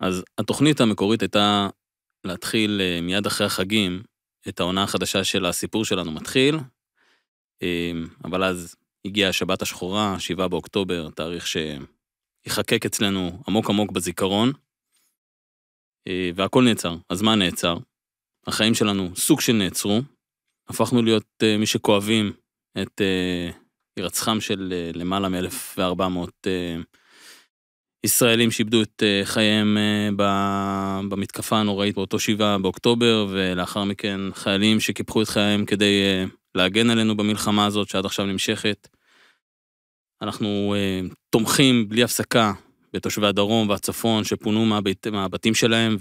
אז התוכנית המקורית הייתה להתחיל אה, מיד אחרי החגים את העונה החדשה של הסיפור שלנו מתחיל, אמ, אבל אז הגיעה השבת השחורה, 7 באוקטובר, תאריך שיחקק אצלנו עמוק עמוק בזיכרון, אה, והכל נעצר. הזמן נעצר, החיים שלנו סוג של נעצרו, הפכנו להיות אה, מי שכואבים את הירצחם של למעלה מ-1400 ישראלים שאיבדו את אה, חייהם אה, במתקפה הנוראית באותו שבעה באוקטובר, ולאחר מכן חיילים שקיפחו את חייהם כדי אה, להגן עלינו במלחמה הזאת שעד עכשיו נמשכת. אנחנו תומכים בלי הפסקה בתושבי הדרום והצפון שפונו מהבית, מהבתים שלהם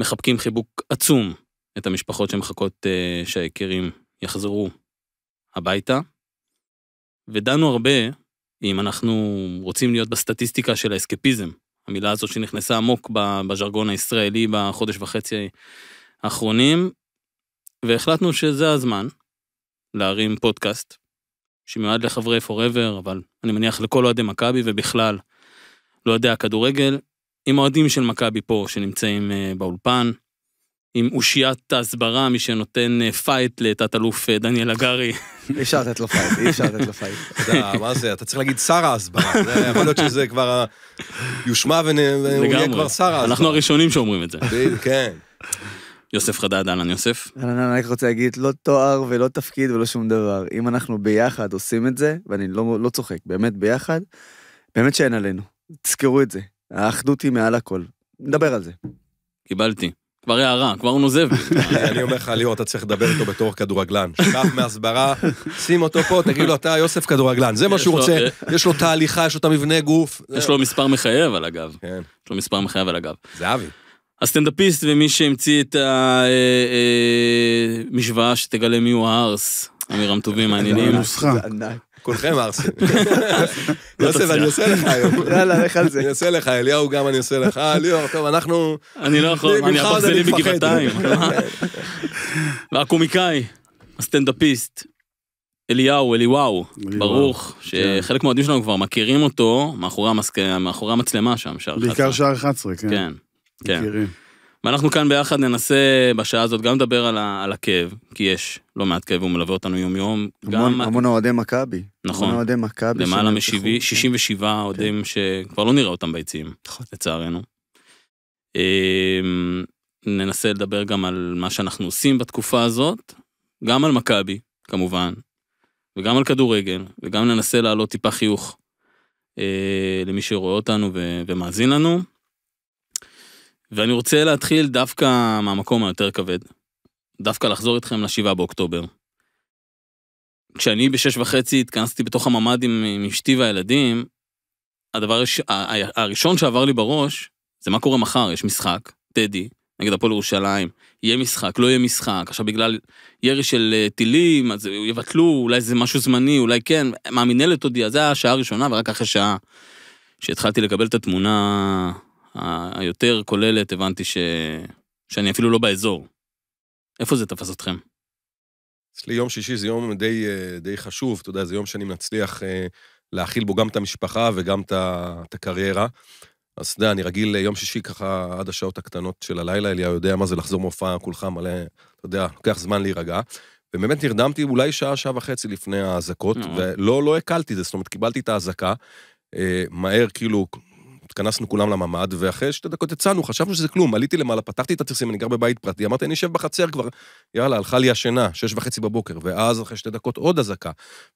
ומחבקים חיבוק עצום את המשפחות שמחכות שהיקרים יחזרו הביתה. ודנו הרבה אם אנחנו רוצים להיות בסטטיסטיקה של האסקפיזם, המילה הזאת שנכנסה עמוק בז'רגון הישראלי בחודש וחצי האחרונים, והחלטנו שזה הזמן להרים פודקאסט, שמיועד לחברי פוראבר, אבל אני מניח לכל אוהדי מכבי ובכלל לאוהדי הכדורגל, עם אוהדים של מכבי פה שנמצאים אה, באולפן, עם אושיית ההסברה, מי שנותן פייט אה, לתת-אלוף אה, דניאל הגרי. אי אפשר לתת לו פייט, אי אפשר לתת לו פייט. אתה מה זה, אתה צריך להגיד שר ההסברה, יכול להיות שזה כבר יושמע והוא יהיה כבר שר ההסברה. אנחנו הראשונים שאומרים את זה. כן. יוסף חדד, אהלן יוסף. אהלן, אני רק רוצה להגיד, לא תואר ולא תפקיד ולא שום דבר. אם אנחנו ביחד עושים את זה, ואני לא, לא צוחק, באמת ביחד, באמת שאין עלינו. תזכרו את זה. האחדות היא מעל הכל. נדבר על זה. קיבלתי. כבר הערה, כבר הוא נוזב. אני אומר לך, ליאור, אתה צריך לדבר איתו בתור כדורגלן. שכח מהסברה, שים אותו פה, תגיד לו, אתה יוסף כדורגלן, זה מה שהוא רוצה. אה, יש לו תהליכה, יש לו את המבנה גוף. יש לו מספר מחייב על הגב. כן. יש לו מספר מחייב על הגב. זה אבי. הסטנדאפיסט ומי שהמציא את המשוואה אה, אה, שתגלה מי הוא הארס, אמירם טובים, מעניינים. זה ענק. כולכם ארסים. לא יוסף, אני עושה לך היום. יאללה, לך על זה. אני עושה לך, אליהו גם אני עושה לך, אה, ליאור, טוב, אנחנו... אני לא יכול, אני הבחזילים בגבעתיים. כן. והקומיקאי, הסטנדאפיסט, אליהו, אליוואו, ברוך, כן. שחלק מהאוהדים שלנו כבר מכירים אותו מאחורי המצלמה שם, שער 11. בעיקר שער 11, כן. כן, כן. ואנחנו כאן ביחד ננסה בשעה הזאת גם לדבר על, על הכאב, כי יש לא מעט כאב, הוא מלווה אותנו יום-יום. המון, אוהדי גם... מכבי. נכון. המון אוהדי מכבי. למעלה מ-67 כן. אוהדים כן. שכבר לא נראה אותם ביציעים, נכון. לצערנו. אמ, ננסה לדבר גם על מה שאנחנו עושים בתקופה הזאת, גם על מכבי, כמובן, וגם על כדורגל, וגם ננסה להעלות טיפה חיוך אה, למי שרואה אותנו ו- ומאזין לנו. ואני רוצה להתחיל דווקא מהמקום היותר כבד, דווקא לחזור איתכם לשבעה באוקטובר. כשאני בשש וחצי התכנסתי בתוך הממ"ד עם, עם אשתי והילדים, הדבר הש... הראשון שעבר לי בראש זה מה קורה מחר, יש משחק, טדי, נגד הפועל ירושלים, יהיה משחק, לא יהיה משחק, עכשיו בגלל ירי של אה, טילים, אז יבטלו, אולי זה משהו זמני, אולי כן, מה המינהלת הודיעה, זה היה השעה הראשונה, ורק אחרי שעה שהתחלתי לקבל את התמונה היותר כוללת, הבנתי ש... שאני אפילו לא באזור. איפה זה תפס אתכם? אצלי יום שישי זה יום די, אה, די חשוב, אתה יודע, זה יום שאני מצליח אה, להכיל בו גם את המשפחה וגם את את הקריירה. אז אתה יודע, אני רגיל אה, יום שישי ככה עד השעות הקטנות של הלילה, אליהו יודע מה זה לחזור מהופעה, כולך מלא, אתה יודע, לוקח זמן להירגע. ובאמת נרדמתי אולי שעה, שעה וחצי לפני האזעקות, ולא, לא הקלתי את זה, זאת אומרת, קיבלתי את האזעקה, מהר כאילו התכנסנו כולם לממ"ד, ואחרי שתי דקות יצאנו, חשבנו שזה כלום. עליתי למעלה, פתחתי את התרסים, אני גר בבית פרטי, אמרתי, אני אשב בחצר כבר. יאללה, הלכה לי השינה, שש וחצי בבוקר. ואז אחרי שתי דקות עוד אזעקה.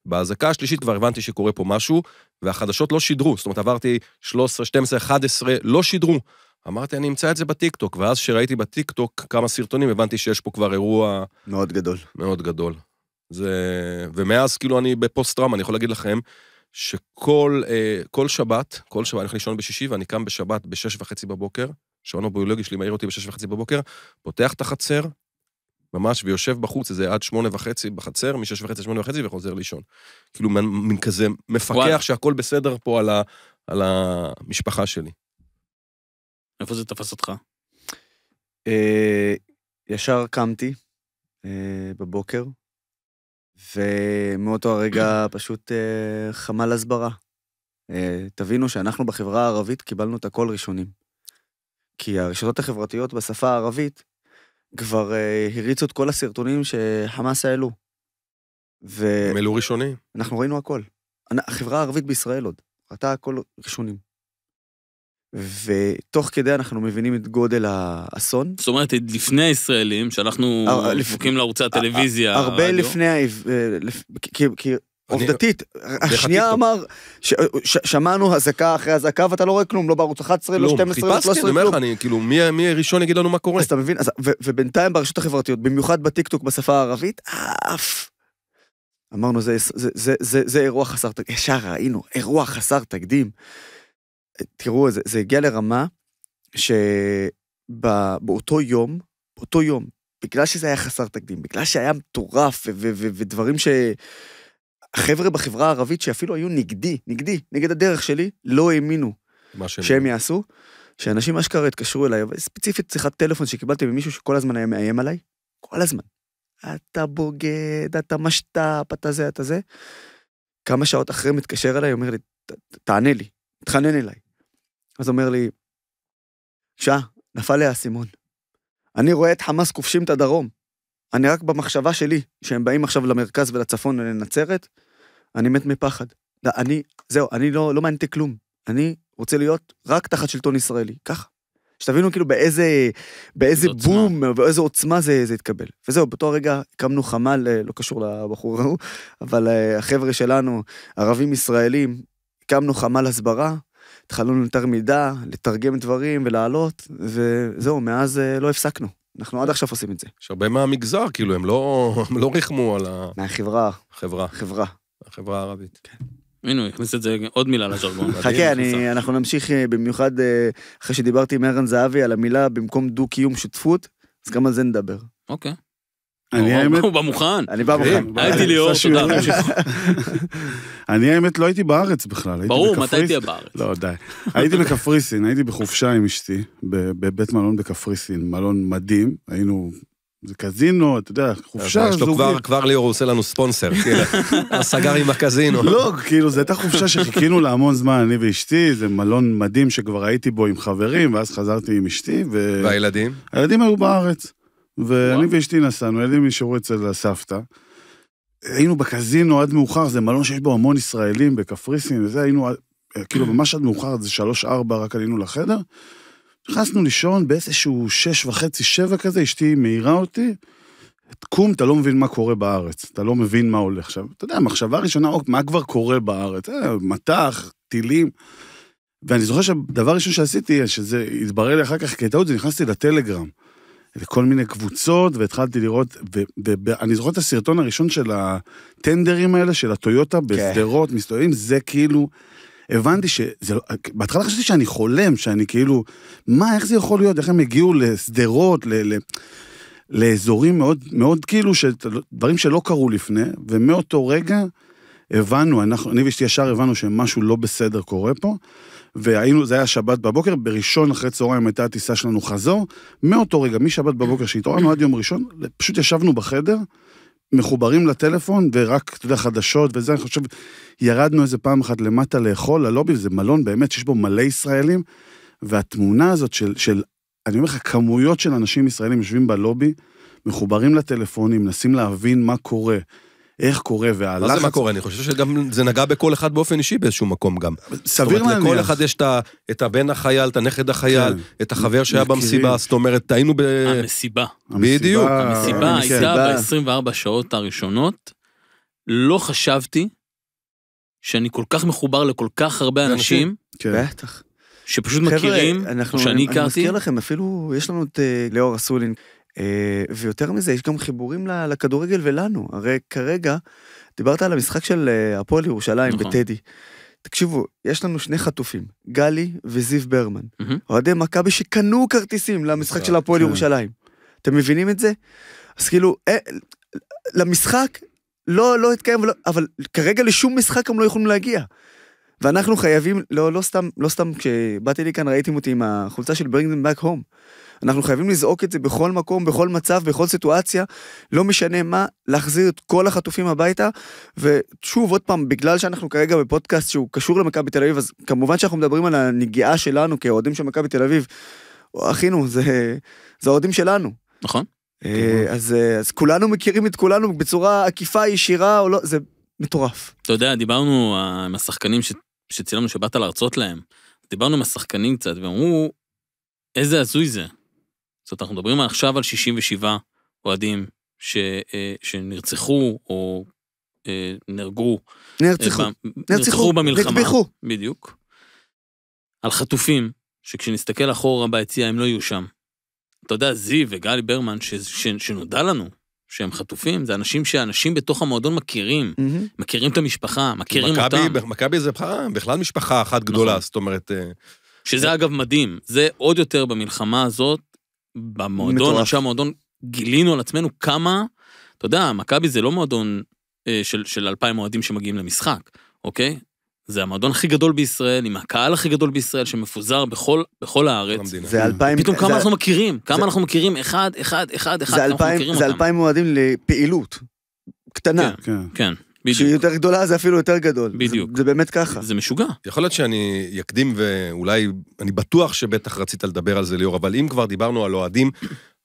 באזעקה השלישית כבר הבנתי שקורה פה משהו, והחדשות לא שידרו. זאת אומרת, עברתי 13, 12, 11, לא שידרו. אמרתי, אני אמצא את זה בטיקטוק, ואז כשראיתי בטיקטוק כמה סרטונים, הבנתי שיש פה כבר אירוע... מאוד גדול. מאוד גדול. זה... ומאז, כאילו, אני בפוסט-טראומה, אני יכול להגיד לכם שכל אה, שבת, כל שבת, אני הולך לישון בשישי ואני קם בשבת בשש וחצי בבוקר, שעון הביולוגי שלי מעיר אותי בשש וחצי בבוקר, פותח את החצר, ממש, ויושב בחוץ, איזה עד שמונה וחצי בחצר, משש וחצי לשמונה וחצי, וחוזר לישון. כאילו, מין, מין כזה מפקח וואלה. שהכל בסדר פה על, ה, על המשפחה שלי. איפה זה תפס אותך? אה, ישר קמתי אה, בבוקר, ומאותו הרגע פשוט אה, חמ"ל הסברה. אה, תבינו שאנחנו בחברה הערבית קיבלנו את הכל ראשונים. כי הרשתות החברתיות בשפה הערבית כבר אה, הריצו את כל הסרטונים שחמאס העלו. ו... הם העלו ראשונים. אנחנו ראינו הכל. החברה הערבית בישראל עוד, ראתה הכל ראשונים. ותוך כדי אנחנו מבינים את גודל האסון. זאת אומרת, לפני הישראלים, שאנחנו מפוקים אה, אה, לערוצי הטלוויזיה, הרבה לפני, כי עובדתית, השנייה אמר, שמענו אזעקה אחרי אזעקה, ואתה לא רואה כלום, לא בערוץ 11, לא 12, לא 13, כלום. אני אומר לך, אני כאילו, מי הראשון יגיד לנו מה קורה? אז אתה מבין, ובינתיים ברשתות החברתיות, במיוחד בטיקטוק בשפה הערבית, אף אמרנו, זה אירוע חסר תקדים. ישר ראינו, אירוע חסר תקדים. תראו, זה, זה הגיע לרמה שבאותו יום, באותו יום, בגלל שזה היה חסר תקדים, בגלל שהיה מטורף ודברים ש... החבר'ה בחברה הערבית שאפילו היו נגדי, נגדי, נגד הדרך שלי, לא האמינו שהם, שהם יעשו, שאנשים אשכרה התקשרו אליי, ספציפית שיחת טלפון שקיבלתי ממישהו שכל הזמן היה מאיים עליי, כל הזמן. אתה בוגד, אתה משת"פ, אתה זה, אתה זה. כמה שעות אחרי מתקשר אליי, אומר לי, תענה לי, תתחנן אליי. אז אומר לי, שעה, נפל לי האסימון. אני רואה את חמאס כובשים את הדרום. אני רק במחשבה שלי, שהם באים עכשיו למרכז ולצפון ולנצרת, אני מת מפחד. לא, אני, זהו, אני לא, לא מעניין כלום. אני רוצה להיות רק תחת שלטון ישראלי, ככה. שתבינו כאילו באיזה, באיזה בום, עוצמה. באיזה עוצמה זה, זה התקבל. וזהו, באותו רגע הקמנו חמ"ל, אה, לא קשור לבחור ההוא, אבל אה, החבר'ה שלנו, ערבים ישראלים, הקמנו חמ"ל הסברה, התחלנו יותר מידע, לתרגם דברים ולעלות, וזהו, מאז אה, לא הפסקנו. אנחנו עד עכשיו עושים את זה. יש הרבה מהמגזר, כאילו, הם לא, הם לא ריחמו על ה... מהחברה. חברה. חברה. החברה הערבית. כן. הנה, הוא הכניס את זה עוד מילה לז'רגון. חכה, אני, אנחנו נמשיך אה, במיוחד אה, אחרי שדיברתי עם ערן זהבי על המילה במקום דו-קיום שותפות, אז גם על זה נדבר. אוקיי. אני האמת... הוא בא מוכן. אני בא מוכן. הייתי כן, ליאור, תודה. אני האמת לא הייתי בארץ בכלל, ברור, מתי תהיה בארץ? לא, די. הייתי בקפריסין, הייתי בחופשה עם אשתי, בבית מלון בקפריסין, מלון מדהים, היינו זה קזינו, אתה יודע, חופשה זוגית. כבר ליאור עושה לנו ספונסר, כאילו, סגר עם הקזינו. לא, כאילו, זו הייתה חופשה שחיכינו לה המון זמן, אני ואשתי, זה מלון מדהים שכבר הייתי בו עם חברים, ואז חזרתי עם אשתי, ו... והילדים? הילדים היו בארץ. ואני ואשתי נסענו, הילדים נשארו אצל הסבתא. היינו בקזינו עד מאוחר, זה מלון שיש בו המון ישראלים בקפריסין, וזה היינו, כאילו אה. ממש עד מאוחר, זה שלוש-ארבע, רק עלינו לחדר. נכנסנו לישון באיזשהו שש וחצי, שבע כזה, אשתי מעירה אותי, תקום, אתה לא מבין מה קורה בארץ, אתה לא מבין מה הולך. עכשיו, אתה יודע, המחשבה הראשונה, אוקיי, מה כבר קורה בארץ? אה, מטח, טילים. ואני זוכר שהדבר הראשון שעשיתי, שזה התברר לי אחר כך כטעות, זה נכנסתי לטלגרם. וכל מיני קבוצות, והתחלתי לראות, ואני זוכר את הסרטון הראשון של הטנדרים האלה, של הטויוטה כן. בשדרות, okay. מסתובבים, זה כאילו... הבנתי ש... לא, בהתחלה חשבתי שאני חולם, שאני כאילו, מה, איך זה יכול להיות? איך הם הגיעו לשדרות, ל... ל... לאזורים מאוד, מאוד כאילו, של, דברים שלא קרו לפני, ומאותו רגע הבנו, אנחנו, אני ואשתי ישר הבנו שמשהו לא בסדר קורה פה, והיינו, זה היה שבת בבוקר, בראשון אחרי צהריים הייתה הטיסה שלנו חזור. מאותו רגע, משבת בבוקר שהתעוררנו עד יום ראשון, פשוט ישבנו בחדר, מחוברים לטלפון, ורק, אתה יודע, חדשות וזה, אני חושב, ירדנו איזה פעם אחת למטה לאכול, ללובי, זה מלון באמת שיש בו מלא ישראלים, והתמונה הזאת של, של אני אומר לך, כמויות של אנשים ישראלים יושבים בלובי, מחוברים לטלפונים, מנסים להבין מה קורה. איך קורה והלחץ... מה זה מה קורה? אני חושב שגם זה נגע בכל אחד באופן אישי באיזשהו מקום גם. סביר להניח. זאת אומרת, לכל אחד יש את הבן החייל, את הנכד החייל, כן. את החבר שהיה במסיבה, זאת אומרת, היינו ב... המסיבה. בדיוק. המסיבה כן. הייתה ב-24 שעות הראשונות. לא חשבתי שאני כל כך מחובר לכל כך הרבה אנשים. כן. בטח. שפשוט מכירים, שאני הכרתי. אני מזכיר לכם, אפילו יש לנו את אה, ליאור אסולין. אה, ויותר מזה, יש גם חיבורים לכדורגל ולנו. הרי כרגע, דיברת על המשחק של אה, הפועל ירושלים נכון. בטדי. תקשיבו, יש לנו שני חטופים, גלי וזיו ברמן, אוהדי mm-hmm. מכבי שקנו כרטיסים למשחק של הפועל כן. ירושלים. אתם מבינים את זה? אז כאילו, אה, למשחק לא, לא התקיים, אבל כרגע לשום משחק הם לא יכולים להגיע. ואנחנו חייבים, לא, לא סתם, לא סתם, כשבאתי לכאן ראיתם אותי עם החולצה של ברינגדן back home. אנחנו חייבים לזעוק את זה בכל מקום, בכל מצב, בכל סיטואציה, לא משנה מה, להחזיר את כל החטופים הביתה. ושוב, עוד פעם, בגלל שאנחנו כרגע בפודקאסט שהוא קשור למכבי תל אביב, אז כמובן שאנחנו מדברים על הנגיעה שלנו כאוהדים של מכבי תל אביב. אחינו, זה, האוהדים שלנו. נכון. אה, אז, אה, אז כולנו מכירים את כולנו בצורה עקיפה, ישירה, או לא, זה מטורף. אתה יודע, דיברנו אה, עם השחקנים ש... שצילמנו שבאת להרצות להם, דיברנו עם השחקנים קצת, והם אמרו, איזה הזוי זה. זאת אומרת, אנחנו מדברים עכשיו על 67 אוהדים ש, אה, שנרצחו או אה, נהרגו. אה, נרצחו. אה, נרצחו, נרצחו במלחמה. נטבחו. בדיוק. על חטופים, שכשנסתכל אחורה ביציע הם לא יהיו שם. אתה יודע, זיו וגלי ברמן, ש, ש, שנודע לנו שהם חטופים, זה אנשים שאנשים בתוך המועדון מכירים, mm-hmm. מכירים את המשפחה, מכירים מקבי, אותם. מכבי זה בכלל משפחה אחת נכון. גדולה, נכון. זאת אומרת... אה, שזה אגב מדהים, זה עוד יותר במלחמה הזאת, במועדון, אנשי המועדון, גילינו על עצמנו כמה, אתה יודע, מכבי זה לא מועדון אה, של, של 2,000 אוהדים שמגיעים למשחק, אוקיי? זה המועדון הכי גדול בישראל, עם הקהל הכי גדול בישראל, שמפוזר בכל, בכל הארץ. זה כן. אלפיים... פתאום כמה זה... אנחנו מכירים, כמה זה... אנחנו מכירים, אחד, אחד, אחד, אחד, כמה אנחנו מכירים זה אלפיים מועדים לפעילות קטנה. כן, כן. כן. בדיוק. שהיא יותר גדולה זה אפילו יותר גדול. בדיוק. זה, זה באמת ככה. זה משוגע. יכול להיות שאני אקדים ואולי, אני בטוח שבטח רצית לדבר על זה ליאור, אבל אם כבר דיברנו על אוהדים,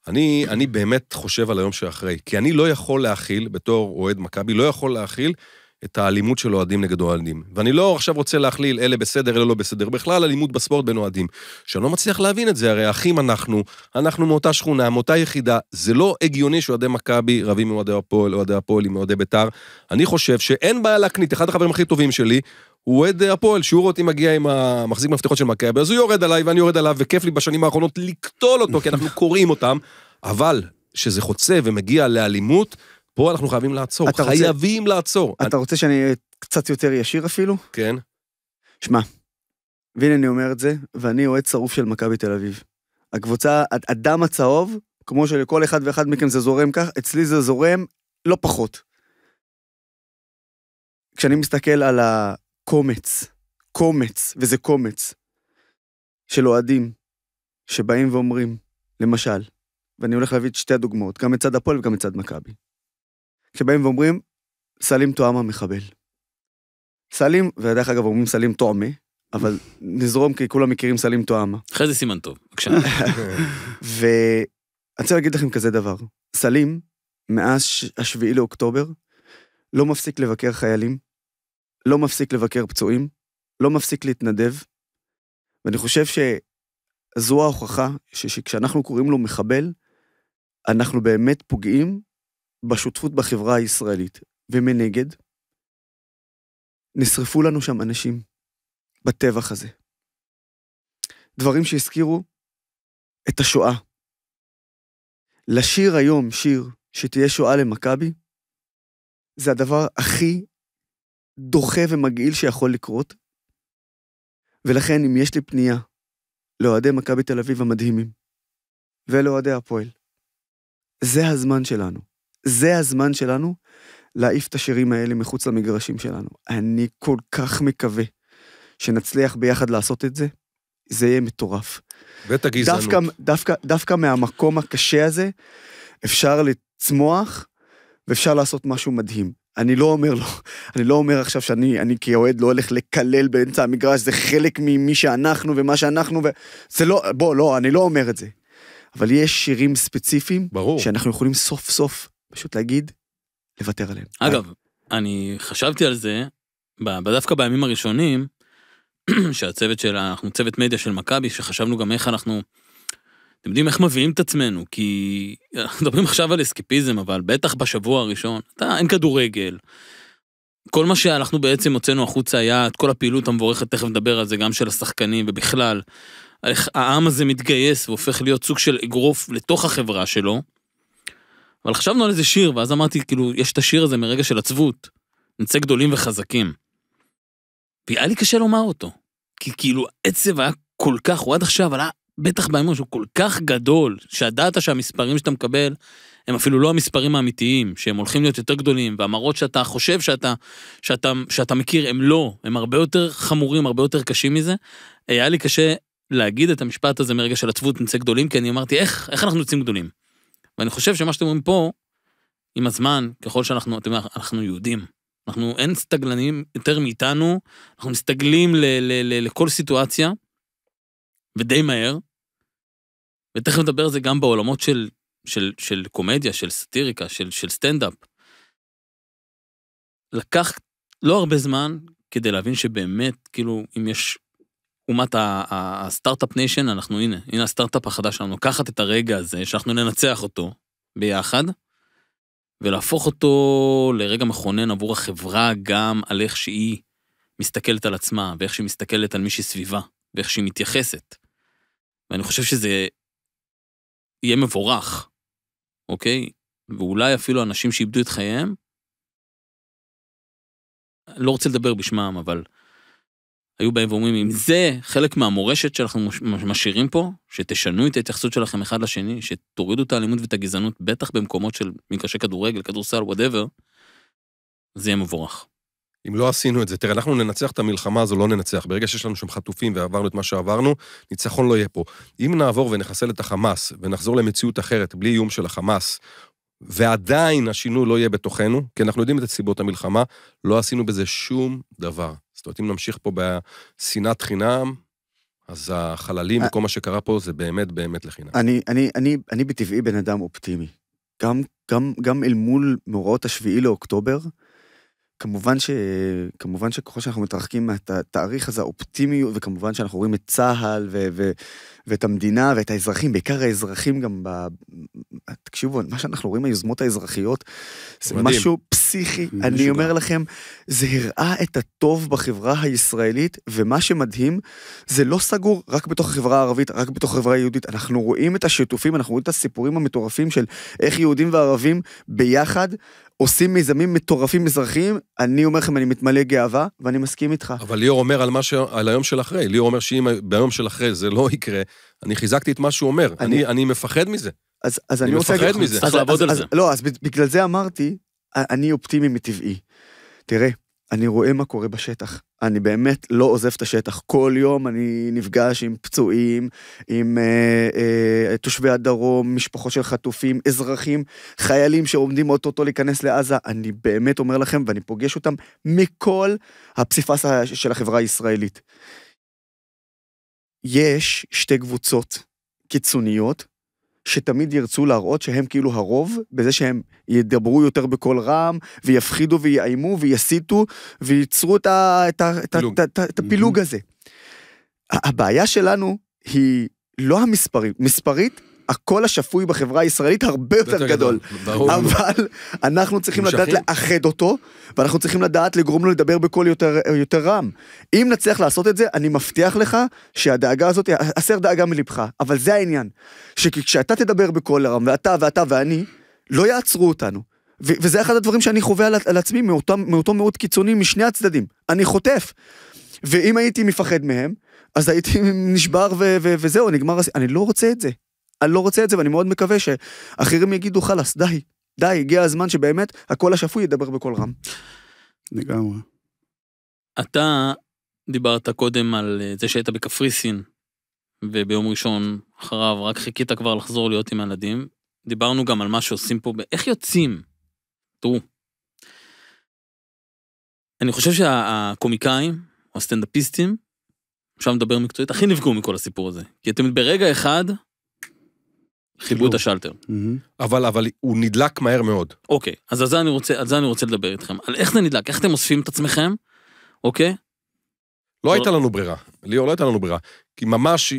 אני, אני באמת חושב על היום שאחרי, כי אני לא יכול להכיל, בתור אוהד מכבי, לא יכול להכיל את האלימות של אוהדים נגד אוהדים. ואני לא עכשיו רוצה להכליל אלה בסדר, אלה לא בסדר, בכלל אלימות בספורט בין אוהדים. שאני לא מצליח להבין את זה, הרי אחים אנחנו, אנחנו מאותה שכונה, מאותה יחידה, זה לא הגיוני שאוהדי מכבי רבים עם אוהדי הפועל, אוהדי הפועל עם אוהדי בית"ר. אני חושב שאין בעיה להקנית, אחד החברים הכי טובים שלי, הוא אוהד הפועל, שהוא רואה אותי מגיע עם המחזיק מפתחות של מכבי, אז הוא יורד עליי ואני יורד עליו, וכיף לי בשנים האחרונות לקטול אותו, כי אנחנו קוראים אותם, אבל כשזה חוצה ומגיע לאלימות, פה אנחנו חייבים לעצור, חייבים רוצה, לעצור. אתה אני... רוצה שאני קצת יותר ישיר אפילו? כן. שמע, והנה אני אומר את זה, ואני אוהד שרוף של מכבי תל אביב. הקבוצה, הדם הצהוב, כמו שלכל אחד ואחד מכם זה זורם כך, אצלי זה זורם לא פחות. כשאני מסתכל על הקומץ, קומץ, וזה קומץ, של אוהדים שבאים ואומרים, למשל, ואני הולך להביא את שתי הדוגמאות, גם מצד הפועל וגם מצד מכבי, שבאים ואומרים, סלים תואם המחבל. סלים, ודרך אגב אומרים סלים תואמה, אבל נזרום כי כולם מכירים סלים תואמה. אחרי זה סימן טוב, בבקשה. ואני רוצה להגיד לכם כזה דבר, סלים, מאז השביעי לאוקטובר, לא מפסיק לבקר חיילים, לא מפסיק לבקר פצועים, לא מפסיק להתנדב, ואני חושב שזו ההוכחה שכשאנחנו קוראים לו מחבל, אנחנו באמת פוגעים בשותפות בחברה הישראלית, ומנגד, נשרפו לנו שם אנשים בטבח הזה. דברים שהזכירו את השואה. לשיר היום שיר שתהיה שואה למכבי, זה הדבר הכי דוחה ומגעיל שיכול לקרות. ולכן, אם יש לי פנייה לאוהדי מכבי תל אביב המדהימים, ולאוהדי הפועל, זה הזמן שלנו. זה הזמן שלנו להעיף את השירים האלה מחוץ למגרשים שלנו. אני כל כך מקווה שנצליח ביחד לעשות את זה, זה יהיה מטורף. ואת הגזענות. דווקא, דווקא, דווקא מהמקום הקשה הזה אפשר לצמוח ואפשר לעשות משהו מדהים. אני לא אומר לו, לא, אני לא אומר עכשיו שאני אני כאוהד לא הולך לקלל באמצע המגרש, זה חלק ממי שאנחנו ומה שאנחנו, ו... זה לא, בוא, לא, אני לא אומר את זה. אבל יש שירים ספציפיים, ברור, שאנחנו יכולים סוף סוף פשוט להגיד, לוותר עליהם. אגב, אני חשבתי על זה, דווקא בימים הראשונים, שהצוות של, אנחנו צוות מדיה של מכבי, שחשבנו גם איך אנחנו, אתם יודעים איך מביאים את עצמנו, כי אנחנו מדברים עכשיו על אסקיפיזם, אבל בטח בשבוע הראשון, אתה, אין כדורגל. כל מה שאנחנו בעצם הוצאנו החוצה היה את כל הפעילות המבורכת, תכף נדבר על זה, גם של השחקנים ובכלל, איך העם הזה מתגייס והופך להיות סוג של אגרוף לתוך החברה שלו, אבל חשבנו על איזה שיר, ואז אמרתי, כאילו, יש את השיר הזה מרגע של עצבות. נצא גדולים וחזקים. והיה לי קשה לומר אותו. כי כאילו, עצב היה כל כך, הוא עד עכשיו עלה, בטח בימים שהוא כל כך גדול, שידעת שהמספרים שאתה מקבל, הם אפילו לא המספרים האמיתיים, שהם הולכים להיות יותר גדולים, והמראות שאתה חושב שאתה, שאתה, שאתה מכיר, הם לא, הם הרבה יותר חמורים, הרבה יותר קשים מזה. היה לי קשה להגיד את המשפט הזה מרגע של עצבות נצא גדולים, כי אני אמרתי, איך, איך אנחנו יוצאים גדולים? ואני חושב שמה שאתם אומרים פה, עם הזמן, ככל שאנחנו, אתם יודעים, אנחנו יהודים. אנחנו, אין סטגלנים יותר מאיתנו, אנחנו מסתגלים ל, ל, ל, לכל סיטואציה, ודי מהר, ותכף נדבר על זה גם בעולמות של, של, של קומדיה, של סטיריקה, של, של סטנדאפ. לקח לא הרבה זמן כדי להבין שבאמת, כאילו, אם יש אומת הסטארט-אפ ניישן, אנחנו הנה, הנה הסטארט-אפ החדש שלנו, לקחת את הרגע הזה שאנחנו ננצח אותו ביחד, ולהפוך אותו לרגע מכונן עבור החברה גם על איך שהיא מסתכלת על עצמה, ואיך שהיא מסתכלת על מי שסביבה, ואיך שהיא מתייחסת. ואני חושב שזה יהיה מבורך, אוקיי? ואולי אפילו אנשים שאיבדו את חייהם, לא רוצה לדבר בשמם, אבל היו באים ואומרים, אם זה חלק מהמורשת שאנחנו משאירים פה, שתשנו את ההתייחסות שלכם אחד לשני, שתורידו את האלימות ואת הגזענות, בטח במקומות של מגרשי כדורגל, כדורסל, וואטאבר, זה יהיה מבורך. אם לא עשינו את זה, תראה, אנחנו ננצח את המלחמה הזו, לא ננצח. ברגע שיש לנו שם חטופים ועברנו את מה שעברנו, ניצחון לא יהיה פה. אם נעבור ונחסל את החמאס, ונחזור למציאות אחרת, בלי איום של החמאס, ועדיין השינוי לא יהיה בתוכנו, כי אנחנו יודעים את סיבות המלחמה, לא עשינו בזה שום דבר. זאת אומרת, אם נמשיך פה בשנאת חינם, אז החללים אה. וכל מה שקרה פה זה באמת באמת לחינם. אני, אני, אני, אני בטבעי בן אדם אופטימי. גם, גם, גם אל מול מאורעות השביעי לאוקטובר, כמובן, ש... כמובן שככל שאנחנו מתרחקים מהתאריך הזה, האופטימיות, וכמובן שאנחנו רואים את צה"ל ו... ו... ואת המדינה ואת האזרחים, בעיקר האזרחים גם ב... תקשיבו, מה שאנחנו רואים, היוזמות האזרחיות, זה מדהים. משהו פסיכי. אני אומר גם. לכם, זה הראה את הטוב בחברה הישראלית, ומה שמדהים, זה לא סגור רק בתוך החברה הערבית, רק בתוך החברה היהודית. אנחנו רואים את השיתופים, אנחנו רואים את הסיפורים המטורפים של איך יהודים וערבים ביחד עושים מיזמים מטורפים אזרחיים, אני אומר לכם, אני מתמלא גאווה, ואני מסכים איתך. אבל ליאור אומר על, ש... על היום של אחרי, ליאור אומר שאם ביום של אחרי זה לא יקרה, אני חיזקתי את מה שהוא אומר, אני, אני, אני מפחד מזה. אז, אז אני, אני רוצה... אני מפחד מזה, צריך לעבוד אז, על אז, זה. לא, אז בגלל זה אמרתי, אני אופטימי מטבעי. תראה, אני רואה מה קורה בשטח. אני באמת לא עוזב את השטח. כל יום אני נפגש עם פצועים, עם אה, אה, תושבי הדרום, משפחות של חטופים, אזרחים, חיילים שעומדים אוטוטו להיכנס לעזה. אני באמת אומר לכם, ואני פוגש אותם מכל הפסיפס של החברה הישראלית. יש שתי קבוצות קיצוניות שתמיד ירצו להראות שהם כאילו הרוב, בזה שהם ידברו יותר בקול רם, ויפחידו ויאיימו ויסיתו, וייצרו את, ה, את, ה, את, ה, את, ה, את, הפילוג הזה. הבעיה שלנו היא לא המספרים, מספרית הקול השפוי בחברה הישראלית הרבה יותר גדול. אבל אנחנו צריכים לדעת לאחד אותו, ואנחנו צריכים לדעת לגרום לו לדבר בקול יותר, יותר רם. אם נצליח לעשות את זה, אני מבטיח לך שהדאגה הזאת, הסר דאגה מלבך, אבל זה העניין. שכשאתה תדבר בקול רם, ואתה ואתה ואני, לא יעצרו אותנו. וזה אחד הדברים שאני חווה על, על עצמי מאותו, מאותו מיעוט קיצוני משני הצדדים. אני חוטף. ואם הייתי מפחד מהם, אז הייתי נשבר ו- ו- וזהו, נגמר, אני לא רוצה את זה. אני לא רוצה את זה ואני מאוד מקווה שאחרים יגידו חלאס, די, די, הגיע הזמן שבאמת הקול השפוי ידבר בקול רם. לגמרי. אתה דיברת קודם על אה, זה שהיית בקפריסין, וביום ראשון אחריו רק חיכית כבר לחזור להיות עם הילדים. דיברנו גם על מה שעושים פה, איך יוצאים? תראו, אני חושב שהקומיקאים, או הסטנדאפיסטים, עכשיו מדבר מקצועית, הכי נפגעו מכל הסיפור הזה. כי אתם ברגע אחד כיבו את השלטר. Mm-hmm. אבל, אבל הוא נדלק מהר מאוד. אוקיי, אז על זה, אני רוצה, על זה אני רוצה לדבר איתכם. על איך זה נדלק, איך אתם אוספים את עצמכם, אוקיי? לא, לא- הייתה לנו ברירה, ליאור, לא הייתה לנו ברירה. כי ממש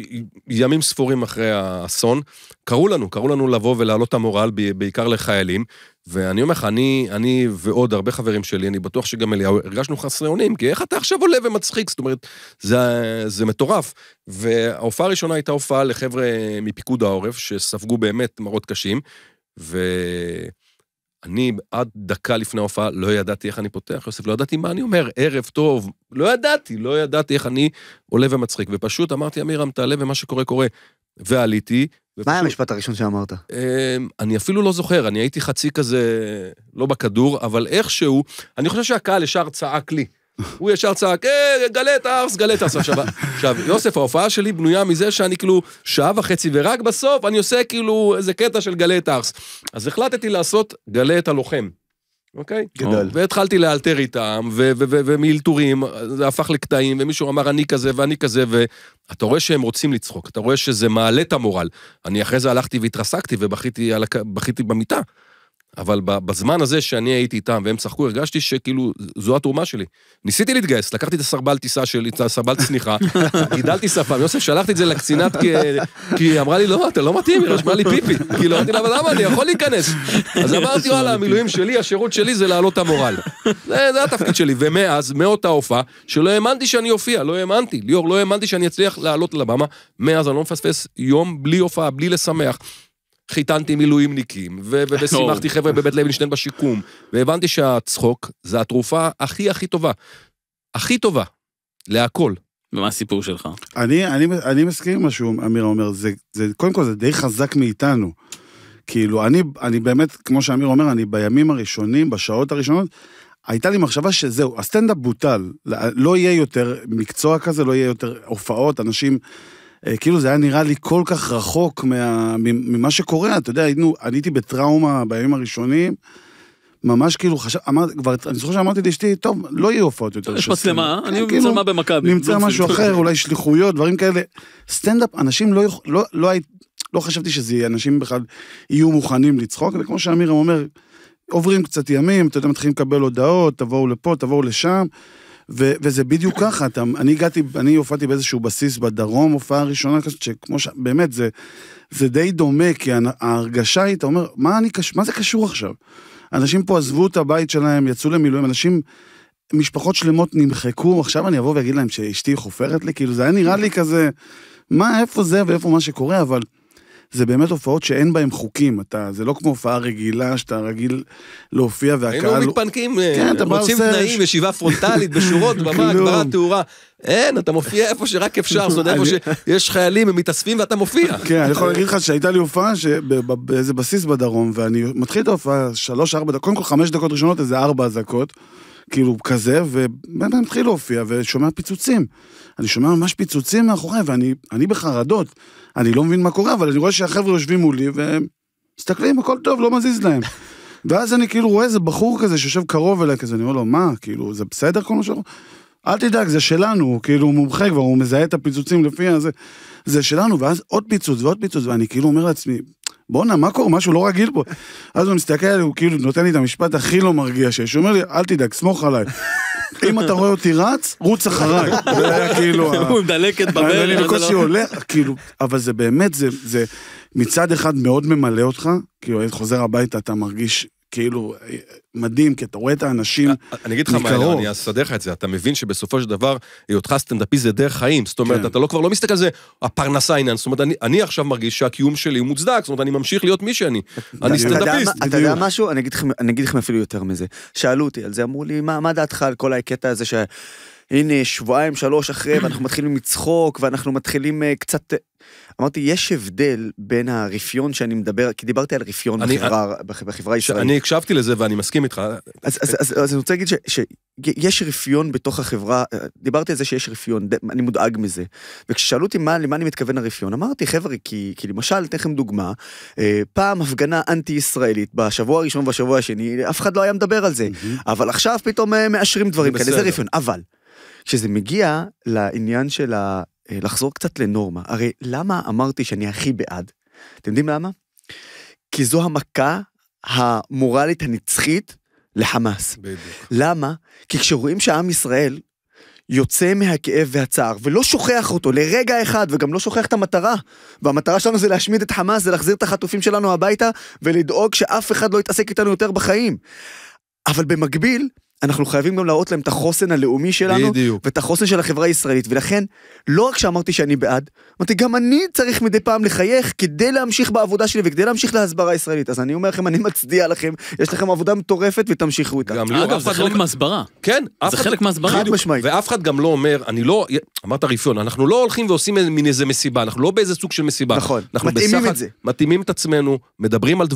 ימים ספורים אחרי האסון, קראו לנו, קראו לנו לבוא ולהעלות את המורל, בעיקר לחיילים. ואני אומר לך, אני, אני ועוד הרבה חברים שלי, אני בטוח שגם אליהו, הרגשנו חסרי אונים, כי איך אתה עכשיו עולה ומצחיק? זאת אומרת, זה, זה מטורף. וההופעה הראשונה הייתה הופעה לחבר'ה מפיקוד העורף, שספגו באמת מראות קשים, ו... אני עד דקה לפני ההופעה לא ידעתי איך אני פותח, יוסף, לא ידעתי מה אני אומר, ערב טוב, לא ידעתי, לא ידעתי איך אני עולה ומצחיק. ופשוט אמרתי, אמירם, תעלה ומה שקורה קורה. ועליתי. ופשוט, מה היה המשפט הראשון שאמרת? אמ, אני אפילו לא זוכר, אני הייתי חצי כזה, לא בכדור, אבל איכשהו, אני חושב שהקהל ישר צעק לי. הוא ישר צעק, אה, גלה את הארס, גלה את הארס. עכשיו, עכשיו, יוסף, ההופעה שלי בנויה מזה שאני כאילו שעה וחצי, ורק בסוף אני עושה כאילו איזה קטע של גלה את הארס. אז החלטתי לעשות גלה את הלוחם. אוקיי? Okay. גדול. והתחלתי לאלתר איתם, ומאלתורים, זה הפך לקטעים, ומישהו אמר אני כזה ואני כזה, ואתה רואה שהם רוצים לצחוק, אתה רואה שזה מעלה את המורל. אני אחרי זה הלכתי והתרסקתי ובכיתי הק... במיטה, אבל בזמן הזה שאני הייתי איתם והם צחקו, הרגשתי שכאילו, זו התרומה שלי. ניסיתי להתגייס, לקחתי את הסרבל טיסה שלי, את הסרבל צניחה, גידלתי שפה, יוסף, שלחתי את זה לקצינת, כי, היא אמרה לי, לא, אתה לא מתאים, היא רשמה לי פיפי. כאילו, אמרתי לה, אבל למה, אני יכול להיכנס. אז אמרתי, וואלה, המילואים שלי, השירות שלי זה להעלות את המורל. זה התפקיד שלי, ומאז, מאותה הופעה, שלא האמנתי שאני אופיע, לא האמנתי, ליאור, לא האמנתי שאני אצליח לעלות לבמה, מאז אני לא מפספס יום בלי הופעה, בלי לשמח. חיתנתי מילואימניקים, ושימחתי חבר'ה בבית לוינשטיין בשיקום, והבנתי שהצחוק זה התרופה הכי הכי טובה. הכי טובה, להכל. ומה הסיפור שלך? אני, אני, אני מסכים עם מה שאמירה אומר, זה, זה, קודם כל זה די חזק מאיתנו. כאילו, אני, אני באמת, כמו שאמיר אומר, אני בימים הראשונים, בשעות הראשונות, הייתה לי מחשבה שזהו, הסטנדאפ בוטל. לא יהיה יותר מקצוע כזה, לא יהיה יותר הופעות, אנשים... אה, כאילו זה היה נראה לי כל כך רחוק מה, ממה שקורה, אתה יודע, היינו, אני הייתי בטראומה בימים הראשונים. ממש כאילו חשב, אמר, כבר, אני זוכר שאמרתי לאשתי, טוב, לא יהיו הופעות יותר. יש מצלמה, אני כן, כאילו, מצלמה במכבי. נמצא משהו אחר, אולי שליחויות, דברים כאלה. סטנדאפ, אנשים לא, לא, לא, לא חשבתי שזה, אנשים בכלל יהיו מוכנים לצחוק, וכמו שאמירם אומר, עוברים קצת ימים, אתה יודע, מתחילים לקבל הודעות, תבואו לפה, תבואו לשם. ו- וזה בדיוק ככה, אתה, אני הגעתי, אני הופעתי באיזשהו בסיס בדרום, הופעה ראשונה כזאת, שכמו ש... באמת, זה, זה די דומה, כי ההרגשה היא, אתה אומר, מה, אני, מה זה קשור עכשיו? אנשים פה עזבו את הבית שלהם, יצאו למילואים, אנשים, משפחות שלמות נמחקו, עכשיו אני אבוא ואגיד להם שאשתי חופרת לי? כאילו, זה היה נראה לי כזה, מה, איפה זה ואיפה מה שקורה, אבל... זה באמת הופעות שאין בהן חוקים. אתה, זה לא כמו הופעה רגילה, שאתה רגיל להופיע והקהל... היינו מתפנקים, אה, כן, רוצים תנאים, ישיבה פרונטלית בשורות, במה, הגברת תאורה. אין, אתה מופיע איפה שרק אפשר, זאת אומרת, איפה שיש חיילים, הם מתאספים ואתה מופיע. כן, אני יכול להגיד לך שהייתה לי הופעה באיזה בסיס בדרום, ואני מתחיל את ההופעה שלוש-ארבע דקות, קודם כל חמש דקות ראשונות, איזה ארבע אזעקות. כאילו כזה, ובן אדם התחיל להופיע ושומע פיצוצים. אני שומע ממש פיצוצים מאחורי, ואני בחרדות. אני לא מבין מה קורה, אבל אני רואה שהחבר'ה יושבים מולי והם מסתכלים, הכל טוב, לא מזיז להם. ואז אני כאילו רואה איזה בחור כזה שיושב קרוב אליי כזה, אני אומר לו, מה, כאילו, זה בסדר כל מה שאנחנו... אל תדאג, זה שלנו, הוא כאילו מומחה כבר, הוא מזהה את הפיצוצים לפי הזה, זה שלנו, ואז עוד פיצוץ ועוד פיצוץ, ואני כאילו אומר לעצמי, בואנה, מה קורה? משהו לא רגיל פה. אז הוא מסתכל הוא כאילו נותן לי את המשפט הכי לא מרגיע שיש. הוא אומר לי, אל תדאג, סמוך עליי. אם אתה רואה אותי רץ, רוץ אחריי. זה היה כאילו... הוא מדלקת דלקת אני בקושי עולה, לא- כאילו, אבל זה באמת, זה מצד אחד מאוד ממלא אותך, כאילו, חוזר הביתה, אתה מרגיש כאילו, מדהים, כי אתה רואה את האנשים מקרוב. אה, אה, אני אגיד לך מה, אני אסדר לך את זה, אתה מבין שבסופו של דבר, היותך סטנדאפיסט זה דרך חיים. זאת אומרת, כן. אתה לא כבר לא מסתכל על זה, הפרנסה העניין. זאת אומרת, אני עכשיו מרגיש שהקיום שלי הוא מוצדק, זאת אומרת, אני ממשיך להיות מי שאני. אני סטנדאפיסט. אתה יודע משהו? אני אגיד לכם אפילו יותר מזה. שאלו אותי על זה, אמרו לי, מה דעתך על כל הקטע הזה הנה, שבועיים, שלוש אחרי, ואנחנו מתחילים לצחוק, ואנחנו מתחילים uh, קצת... אה, אמרתי, יש הבדל בין הרפיון שאני מדבר, כי דיברתי על רפיון אני, בחברה, אני, בחברה הישראלית. אני הקשבתי לזה ואני מסכים איתך. אז, אז, אז, אז אני רוצה להגיד שיש רפיון בתוך החברה, אה, דיברתי על זה שיש רפיון, אני מודאג מזה. וכששאלו אותי מה, למה אני מתכוון הרפיון, אמרתי, חבר'ה, כי, כי למשל, אתן לכם דוגמה, פעם הפגנה אנטי-ישראלית, בשבוע הראשון ובשבוע השני, אף אחד לא היה מדבר על זה. Mm-hmm. אבל עכשיו פתאום מאשרים דברים כאלה, זה רפיון. אבל, שזה מגיע לעניין של ה... אה, לחזור קצת לנורמה. הרי למה אמרתי שאני הכי בעד? אתם יודעים למה? כי זו המכה המורלית הנצחית לחמאס. בדיוק. למה? כי כשרואים שעם ישראל יוצא מהכאב והצער ולא שוכח אותו לרגע אחד וגם לא שוכח את המטרה והמטרה שלנו זה להשמיד את חמאס זה להחזיר את החטופים שלנו הביתה ולדאוג שאף אחד לא יתעסק איתנו יותר בחיים אבל במקביל אנחנו חייבים גם להראות להם את החוסן הלאומי שלנו, בדיוק. ואת החוסן של החברה הישראלית. ולכן, לא רק שאמרתי שאני בעד, אמרתי, גם אני צריך מדי פעם לחייך כדי להמשיך בעבודה שלי וכדי להמשיך להסברה הישראלית. אז אני אומר לכם, אני מצדיע לכם, יש לכם עבודה מטורפת ותמשיכו איתה. גם לי, לא. אגב, זה לא חלק מהסברה. כן, זה חלק לא- מהסברה. חד משמעית. ואף אחד גם לא אומר, אני לא, אמרת רפיון, אנחנו לא הולכים ועושים מין איזה מסיבה, אנחנו לא באיזה סוג של מסיבה. נכון, מתאימים את זה. מתאימים את עצמנו, מדברים על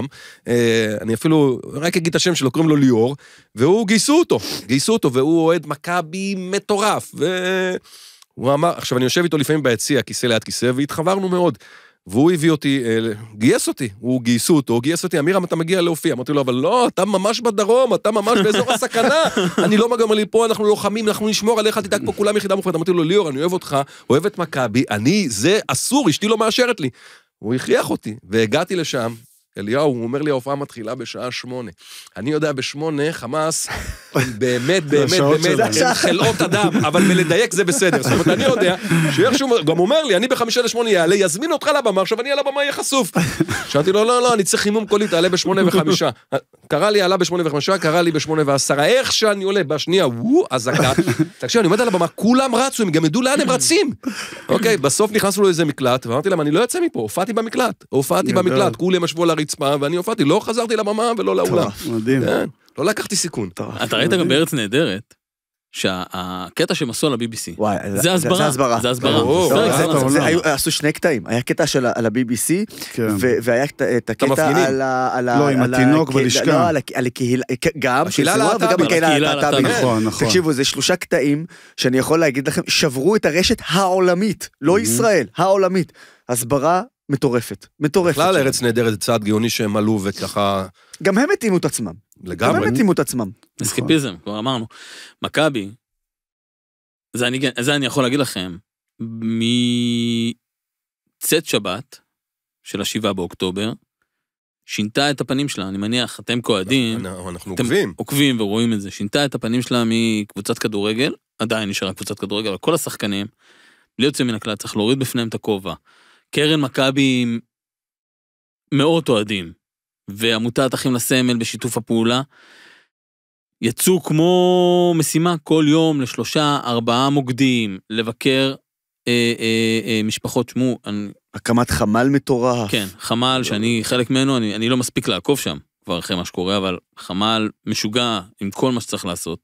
מפורסם, אה, אני אפילו רק אגיד את השם שלו, קוראים לו ליאור, והוא, גייסו אותו, גייסו אותו, והוא אוהד מכבי מטורף, והוא אמר, עכשיו אני יושב איתו לפעמים ביציע, כיסא ליד כיסא, והתחברנו מאוד. והוא הביא אותי, אה, גייס אותי, הוא גייסו אותו, גייס אותי, אמירם, אתה מגיע להופיע. אמרתי לו, אבל לא, אתה ממש בדרום, אתה ממש באזור הסכנה. אני לא מגמר לי, פה אנחנו לוחמים, אנחנו נשמור עליך, תדאג פה כולם יחידה מופרדת. אמרתי לו, ליאור, אני אוהב אותך, אוהב את מכבי, אני, זה אסור, אשתי לא מאשרת לי. הוא הכריח אותי, והגעתי לשם, אליהו, הוא אומר לי, ההופעה מתחילה בשעה שמונה. אני יודע, בשמונה, חמאס, באמת, באמת, באמת, חלאות אדם, אבל בלדייק זה בסדר. זאת אומרת, אני יודע שאיכשהו, גם אומר לי, אני בחמישה לשמונה יעלה, יזמין אותך לבמה, עכשיו אני על הבמה יהיה חשוף. שאלתי לו, לא, לא, אני צריך חימום קולי, תעלה בשמונה וחמישה. קרא לי, עלה בשמונה וחמישה, קרא לי בשמונה ועשרה, איך שאני עולה, בשנייה, וואו, אזעקה. תקשיב, אני עומד על הבמה, כולם רצו, הם גם ידעו לאן הם רצים. אוקיי, בסוף נכנסנו לאיזה מקלט, ואמרתי להם, אני לא יוצא מפה, הופעתי במקלט, הופעתי במקלט, כולם ישבו על הרצפה, ואני הופעתי, לא חזרתי לבמה ולא לאולם. מדהים. כן, לא לקחתי סיכון. אתה ראית גם בארץ נהדרת, שהקטע שהם עשו על ה-BBC, זה הסברה, זה הסברה, זה הסברה. עשו שני קטעים, היה קטע של הבי-בי-סי, כן. והיה את הקטע על ה... לא, עם התינוק בלשכה. לא, על הקהילה, גם, וגם הקהילה הלהט"בית. נכון, כן. נכון. תקשיבו, זה שלושה קטעים שאני יכול להגיד לכם, שברו את הרשת העולמית, לא ישראל, העולמית. הסברה מטורפת. מטורפת. בכלל ארץ נהדרת זה צעד גאוני שהם עלו וככה... גם הם התאימו את עצמם. לגמרי. גם הם התאימו את עצמם. אסקיפיזם, כבר אמרנו. מכבי, זה אני, יכול להגיד לכם, מצאת שבת של השבעה באוקטובר, שינתה את הפנים שלה, אני מניח, אתם כועדים. אנחנו אתם עוקבים. עוקבים ורואים את זה. שינתה את הפנים שלה מקבוצת כדורגל, עדיין נשארה קבוצת כדורגל, אבל כל השחקנים, בלי יוצא מן הכלל, צריך להוריד בפניהם את הכובע. קרן מכבי עם מאות אוהדים, ועמותת אחים לסמל בשיתוף הפעולה, יצאו כמו משימה כל יום לשלושה, ארבעה מוקדים, לבקר אה, אה, אה, משפחות, שמו... אני... הקמת חמ"ל מטורף. כן, חמ"ל לא. שאני חלק ממנו, אני, אני לא מספיק לעקוב שם כבר אחרי מה שקורה, אבל חמ"ל משוגע עם כל מה שצריך לעשות.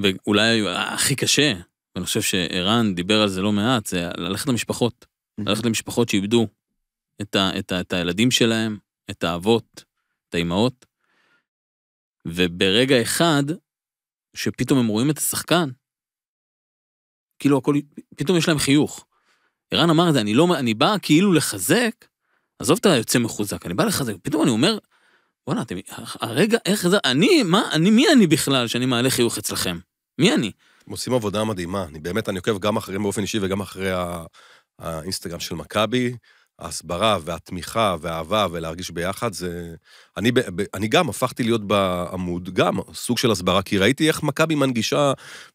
ואולי הכי קשה, ואני חושב שערן דיבר על זה לא מעט, זה ללכת למשפחות. ללכת למשפחות שאיבדו את, ה, את, ה, את הילדים שלהם, את האבות, את האימהות, וברגע אחד, שפתאום הם רואים את השחקן, כאילו הכל, פתאום יש להם חיוך. ערן אמר את זה, אני, לא, אני בא כאילו לחזק, עזוב את היוצא מחוזק, אני בא לחזק, פתאום אני אומר, וואלה, אתם, הרגע, איך זה, אני, מה, אני, מי אני בכלל שאני מעלה חיוך אצלכם? מי אני? הם עושים עבודה מדהימה. אני באמת, אני עוקב גם אחרים באופן אישי וגם אחרי האינסטגרם של מכבי. ההסברה והתמיכה והאהבה ולהרגיש ביחד, זה... אני, אני גם הפכתי להיות בעמוד, גם סוג של הסברה, כי ראיתי איך מכבי מנגישה,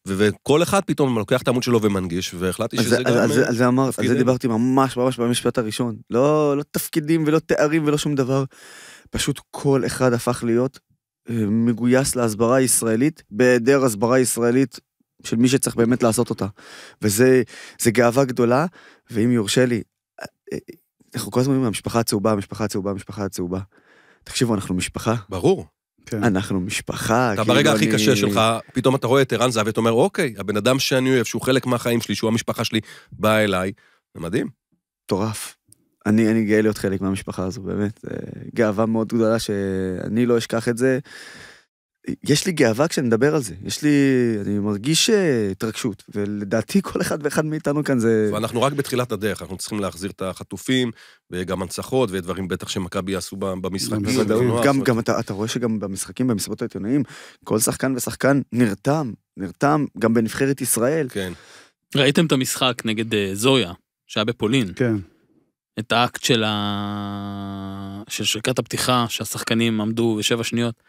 ו- וכל אחד פתאום לוקח את העמוד שלו ומנגיש, והחלטתי שזה על, גם... על זה, אה, זה אמרת, על זה דיברתי ממש ממש במשפט הראשון. לא, לא תפקידים ולא תארים ולא שום דבר. פשוט כל אחד הפך להיות אה, מגויס להסברה הישראלית, בהיעדר הסברה ישראלית של מי שצריך באמת לעשות אותה. וזה גאווה גדולה, ואם יורשה לי, אנחנו כל הזמן אומרים, המשפחה הצהובה, המשפחה הצהובה, המשפחה הצהובה. תקשיבו, אנחנו משפחה. ברור. כן. אנחנו משפחה. אתה כאילו ברגע אני... הכי קשה שלך, פתאום אתה רואה את ערן זהב, ואתה אומר, אוקיי, הבן אדם שאני אוהב, שהוא חלק מהחיים שלי, שהוא המשפחה שלי, בא אליי. זה מדהים. מטורף. אני, אני גאה להיות חלק מהמשפחה הזו, באמת. אה, גאווה מאוד גדולה שאני לא אשכח את זה. יש לי גאווה כשאני מדבר על זה, יש לי, אני מרגיש אה, התרגשות, ולדעתי כל אחד ואחד מאיתנו כאן זה... ואנחנו רק בתחילת הדרך, אנחנו צריכים להחזיר את החטופים, וגם הנצחות, ודברים בטח שמכבי יעשו במשחקים. גם, גם אתה, אתה רואה שגם במשחקים, במסיבות העיתונאים, כל שחקן ושחקן נרתם, נרתם, גם בנבחרת ישראל. כן. ראיתם את המשחק נגד אה, זויה, שהיה בפולין. כן. את האקט של, ה... של שריקת הפתיחה, שהשחקנים עמדו בשבע שניות.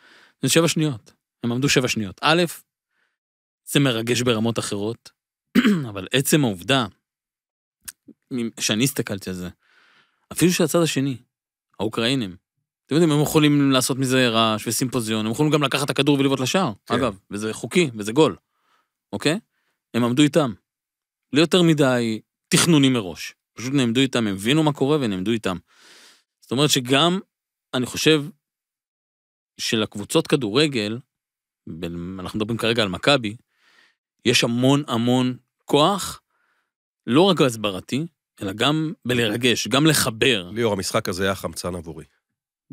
זה שבע שניות. הם עמדו שבע שניות. א', זה מרגש ברמות אחרות, אבל עצם העובדה, שאני הסתכלתי על זה, אפילו שהצד השני, האוקראינים, אתם יודעים, הם יכולים לעשות מזה רעש וסימפוזיון, הם יכולים גם לקחת את הכדור ולבעוט לשער, כן. אגב, וזה חוקי, וזה גול, אוקיי? הם עמדו איתם. לא יותר מדי תכנוני מראש. פשוט נעמדו איתם, הם הבינו מה קורה ונעמדו איתם. זאת אומרת שגם, אני חושב, של הקבוצות כדורגל, אנחנו מדברים כרגע על מכבי, יש המון המון כוח, לא רק הסברתי, אלא גם בלרגש, גם לחבר. ליאור, המשחק הזה היה חמצן עבורי.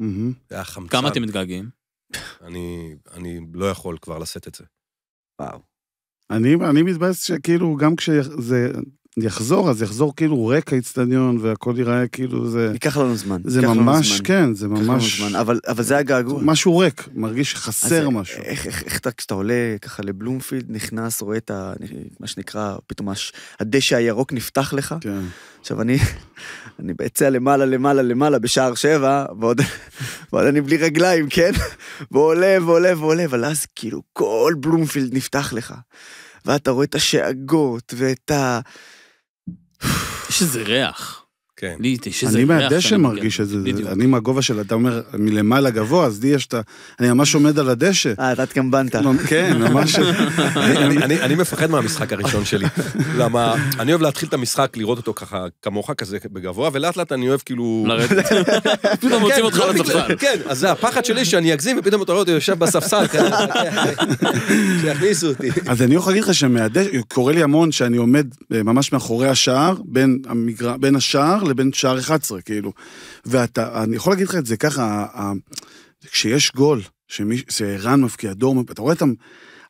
Mm-hmm. היה חמצן. כמה אתם מתגעגעים? אני, אני לא יכול כבר לשאת את זה. וואו. אני, אני מתבאס שכאילו, גם כשזה, יחזור, אז יחזור כאילו רקע האיצטדיון והכל ייראה כאילו זה... ייקח לנו זמן. זה ממש, זמן. כן, זה ממש... זמן, אבל, אבל זה הגעגוע. משהו ריק, מרגיש שחסר אה, משהו. איך, איך, איך אתה, כשאתה עולה ככה לבלומפילד, נכנס, רואה את ה... מה שנקרא, פתאום הש, הדשא הירוק נפתח לך. כן. עכשיו אני, אני בהיצע למעלה, למעלה, למעלה בשער שבע, ועוד, ועוד אני בלי רגליים, כן? ועולה ועולה ועולה, אבל אז כאילו כל בלומפילד נפתח לך. ואתה רואה את השאגות ואת ה... יש איזה ריח. כן. לי שזה אני מהדשא מרגיש את זה, אני מהגובה של, אתה אומר, מלמעלה גבוה, אז לי יש את ה... אני ממש עומד על הדשא. אה, אתה התקמבנת. כן, ממש. אני מפחד מהמשחק הראשון שלי. למה, אני אוהב להתחיל את המשחק, לראות אותו ככה, כמוך כזה בגבוה, ולאט לאט אני אוהב כאילו... לרדת. פתאום מוצאים כן, אותך על לא הספסל. כן, אז זה הפחד שלי שאני אגזים, ופתאום אתה רואה אותי יושב בספסל, כן, כן, שיכניסו אותי. אז אני יכול להגיד לך שמהדשא, קורה לי המון שאני עומד אה, ממש מאחורי השער, בין השער לבין שער 11, כאילו. ואתה, אני יכול להגיד לך את זה ככה, כשיש גול, שערן מפקיע דור, אתה רואה את ה...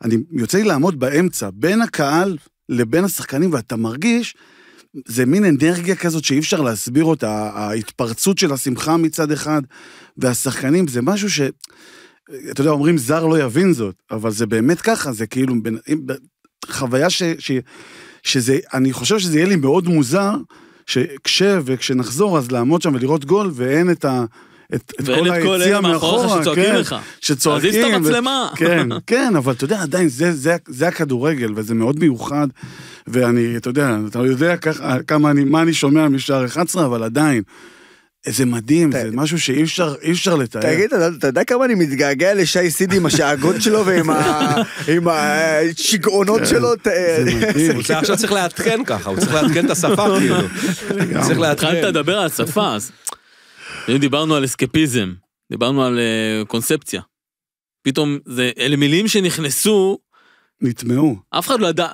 אני יוצא לי לעמוד באמצע, בין הקהל לבין השחקנים, ואתה מרגיש, זה מין אנרגיה כזאת שאי אפשר להסביר אותה, ההתפרצות של השמחה מצד אחד, והשחקנים, זה משהו ש... אתה יודע, אומרים זר לא יבין זאת, אבל זה באמת ככה, זה כאילו בין, חוויה ש, ש, שזה, אני חושב שזה יהיה לי מאוד מוזר שכש וכשנחזור, אז לעמוד שם ולראות גול, ואין את ה... את, את כל היציאה מאחורה, שצועקים כן, לך. שצועקים. תזיז את המצלמה. כן, כן, אבל אתה יודע, עדיין, זה, זה, זה הכדורגל, וזה מאוד מיוחד, ואני, אתה יודע, אתה יודע כך, כמה אני, מה אני שומע משער 11, אבל עדיין, זה מדהים, זה משהו שאי אפשר, אי אפשר לתאר. תגיד, אתה יודע כמה אני מתגעגע לשי סידי עם השאגות שלו ועם השיגעונות כן. שלו? זה אה, מדהים. הוא עכשיו צריך לעדכן ככה, הוא צריך לעדכן את השפה כאילו. צריך לעדכן. התחלת לדבר על השפה, אז... דיברנו על אסקפיזם, דיברנו על אה, קונספציה. פתאום אלה מילים שנכנסו נטמעו. אף אחד לא ידע,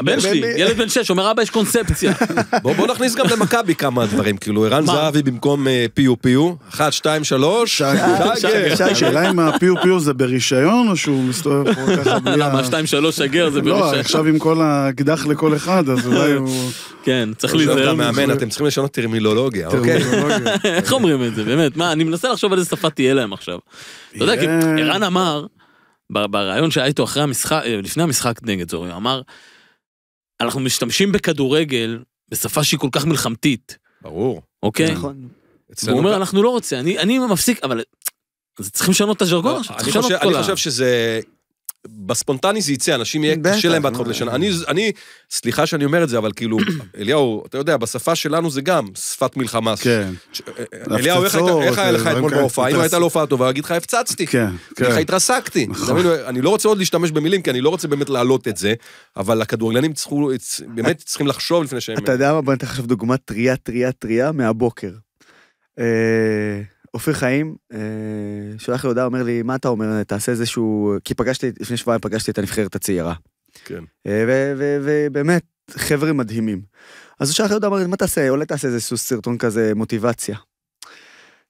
הבן שלי, ילד בן שש, אומר אבא יש קונספציה. בוא נכניס גם למכבי כמה דברים, כאילו ערן זהבי במקום אה, פיו פיו, אחת, 1, 2, שגר, השאלה אם הפיו פיו זה ברישיון או שהוא מסתובב פה ככה לא, בלי... ה... למה שתיים, שלוש, שגר זה לא, ברישיון? לא, עכשיו עם כל האקדח לכל אחד, אז אולי הוא... כן, צריך להיזהר. מאמן, אתם צריכים לשנות טרמינולוגיה, אוקיי? איך אומרים את זה, באמת? מה, אני מנסה לחשוב על איזה שפה תהיה להם עכשיו. אתה יודע, כי ערן אמר... בריאיון שהיה איתו אחרי המשחק, אה, לפני המשחק נגד זורי, אמר, אנחנו משתמשים בכדורגל בשפה שהיא כל כך מלחמתית. ברור. אוקיי? נכון. הוא אומר, אנחנו לא רוצה, אני, מפסיק, אבל אז צריכים לשנות את הז'רגון, לא, צריכים לשנות את כל ה... אני חושב שזה בספונטני זה יצא, אנשים יהיה קשה להם בהתחלה לשנה. אני, אני, סליחה שאני אומר את זה, אבל כאילו, אליהו, אתה יודע, בשפה שלנו זה גם שפת מלחמה. כן. אה, אה, אליהו, איך היה לך אתמול בהופעה? אם הייתה לו הופעה טובה, אגיד לך, הפצצתי. כן, כן. איך התרסקתי. נכון. אני לא רוצה עוד להשתמש במילים, כי אני לא רוצה באמת להעלות את זה, אבל הכדורגלנים באמת צריכים לחשוב לפני שהם... אתה יודע מה? בוא נתן עכשיו דוגמה טריה, טריה, טריה מהבוקר. אה, אופיר חיים אה, שולח לי הודעה, אומר לי, מה אתה אומר, תעשה איזשהו... כי פגשתי, לפני שבועיים פגשתי את הנבחרת הצעירה. כן. אה, ובאמת, חבר'ה מדהימים. אז הוא שלח לי הודעה, אמר לי, מה תעשה, אולי תעשה איזשהו סרטון כזה מוטיבציה.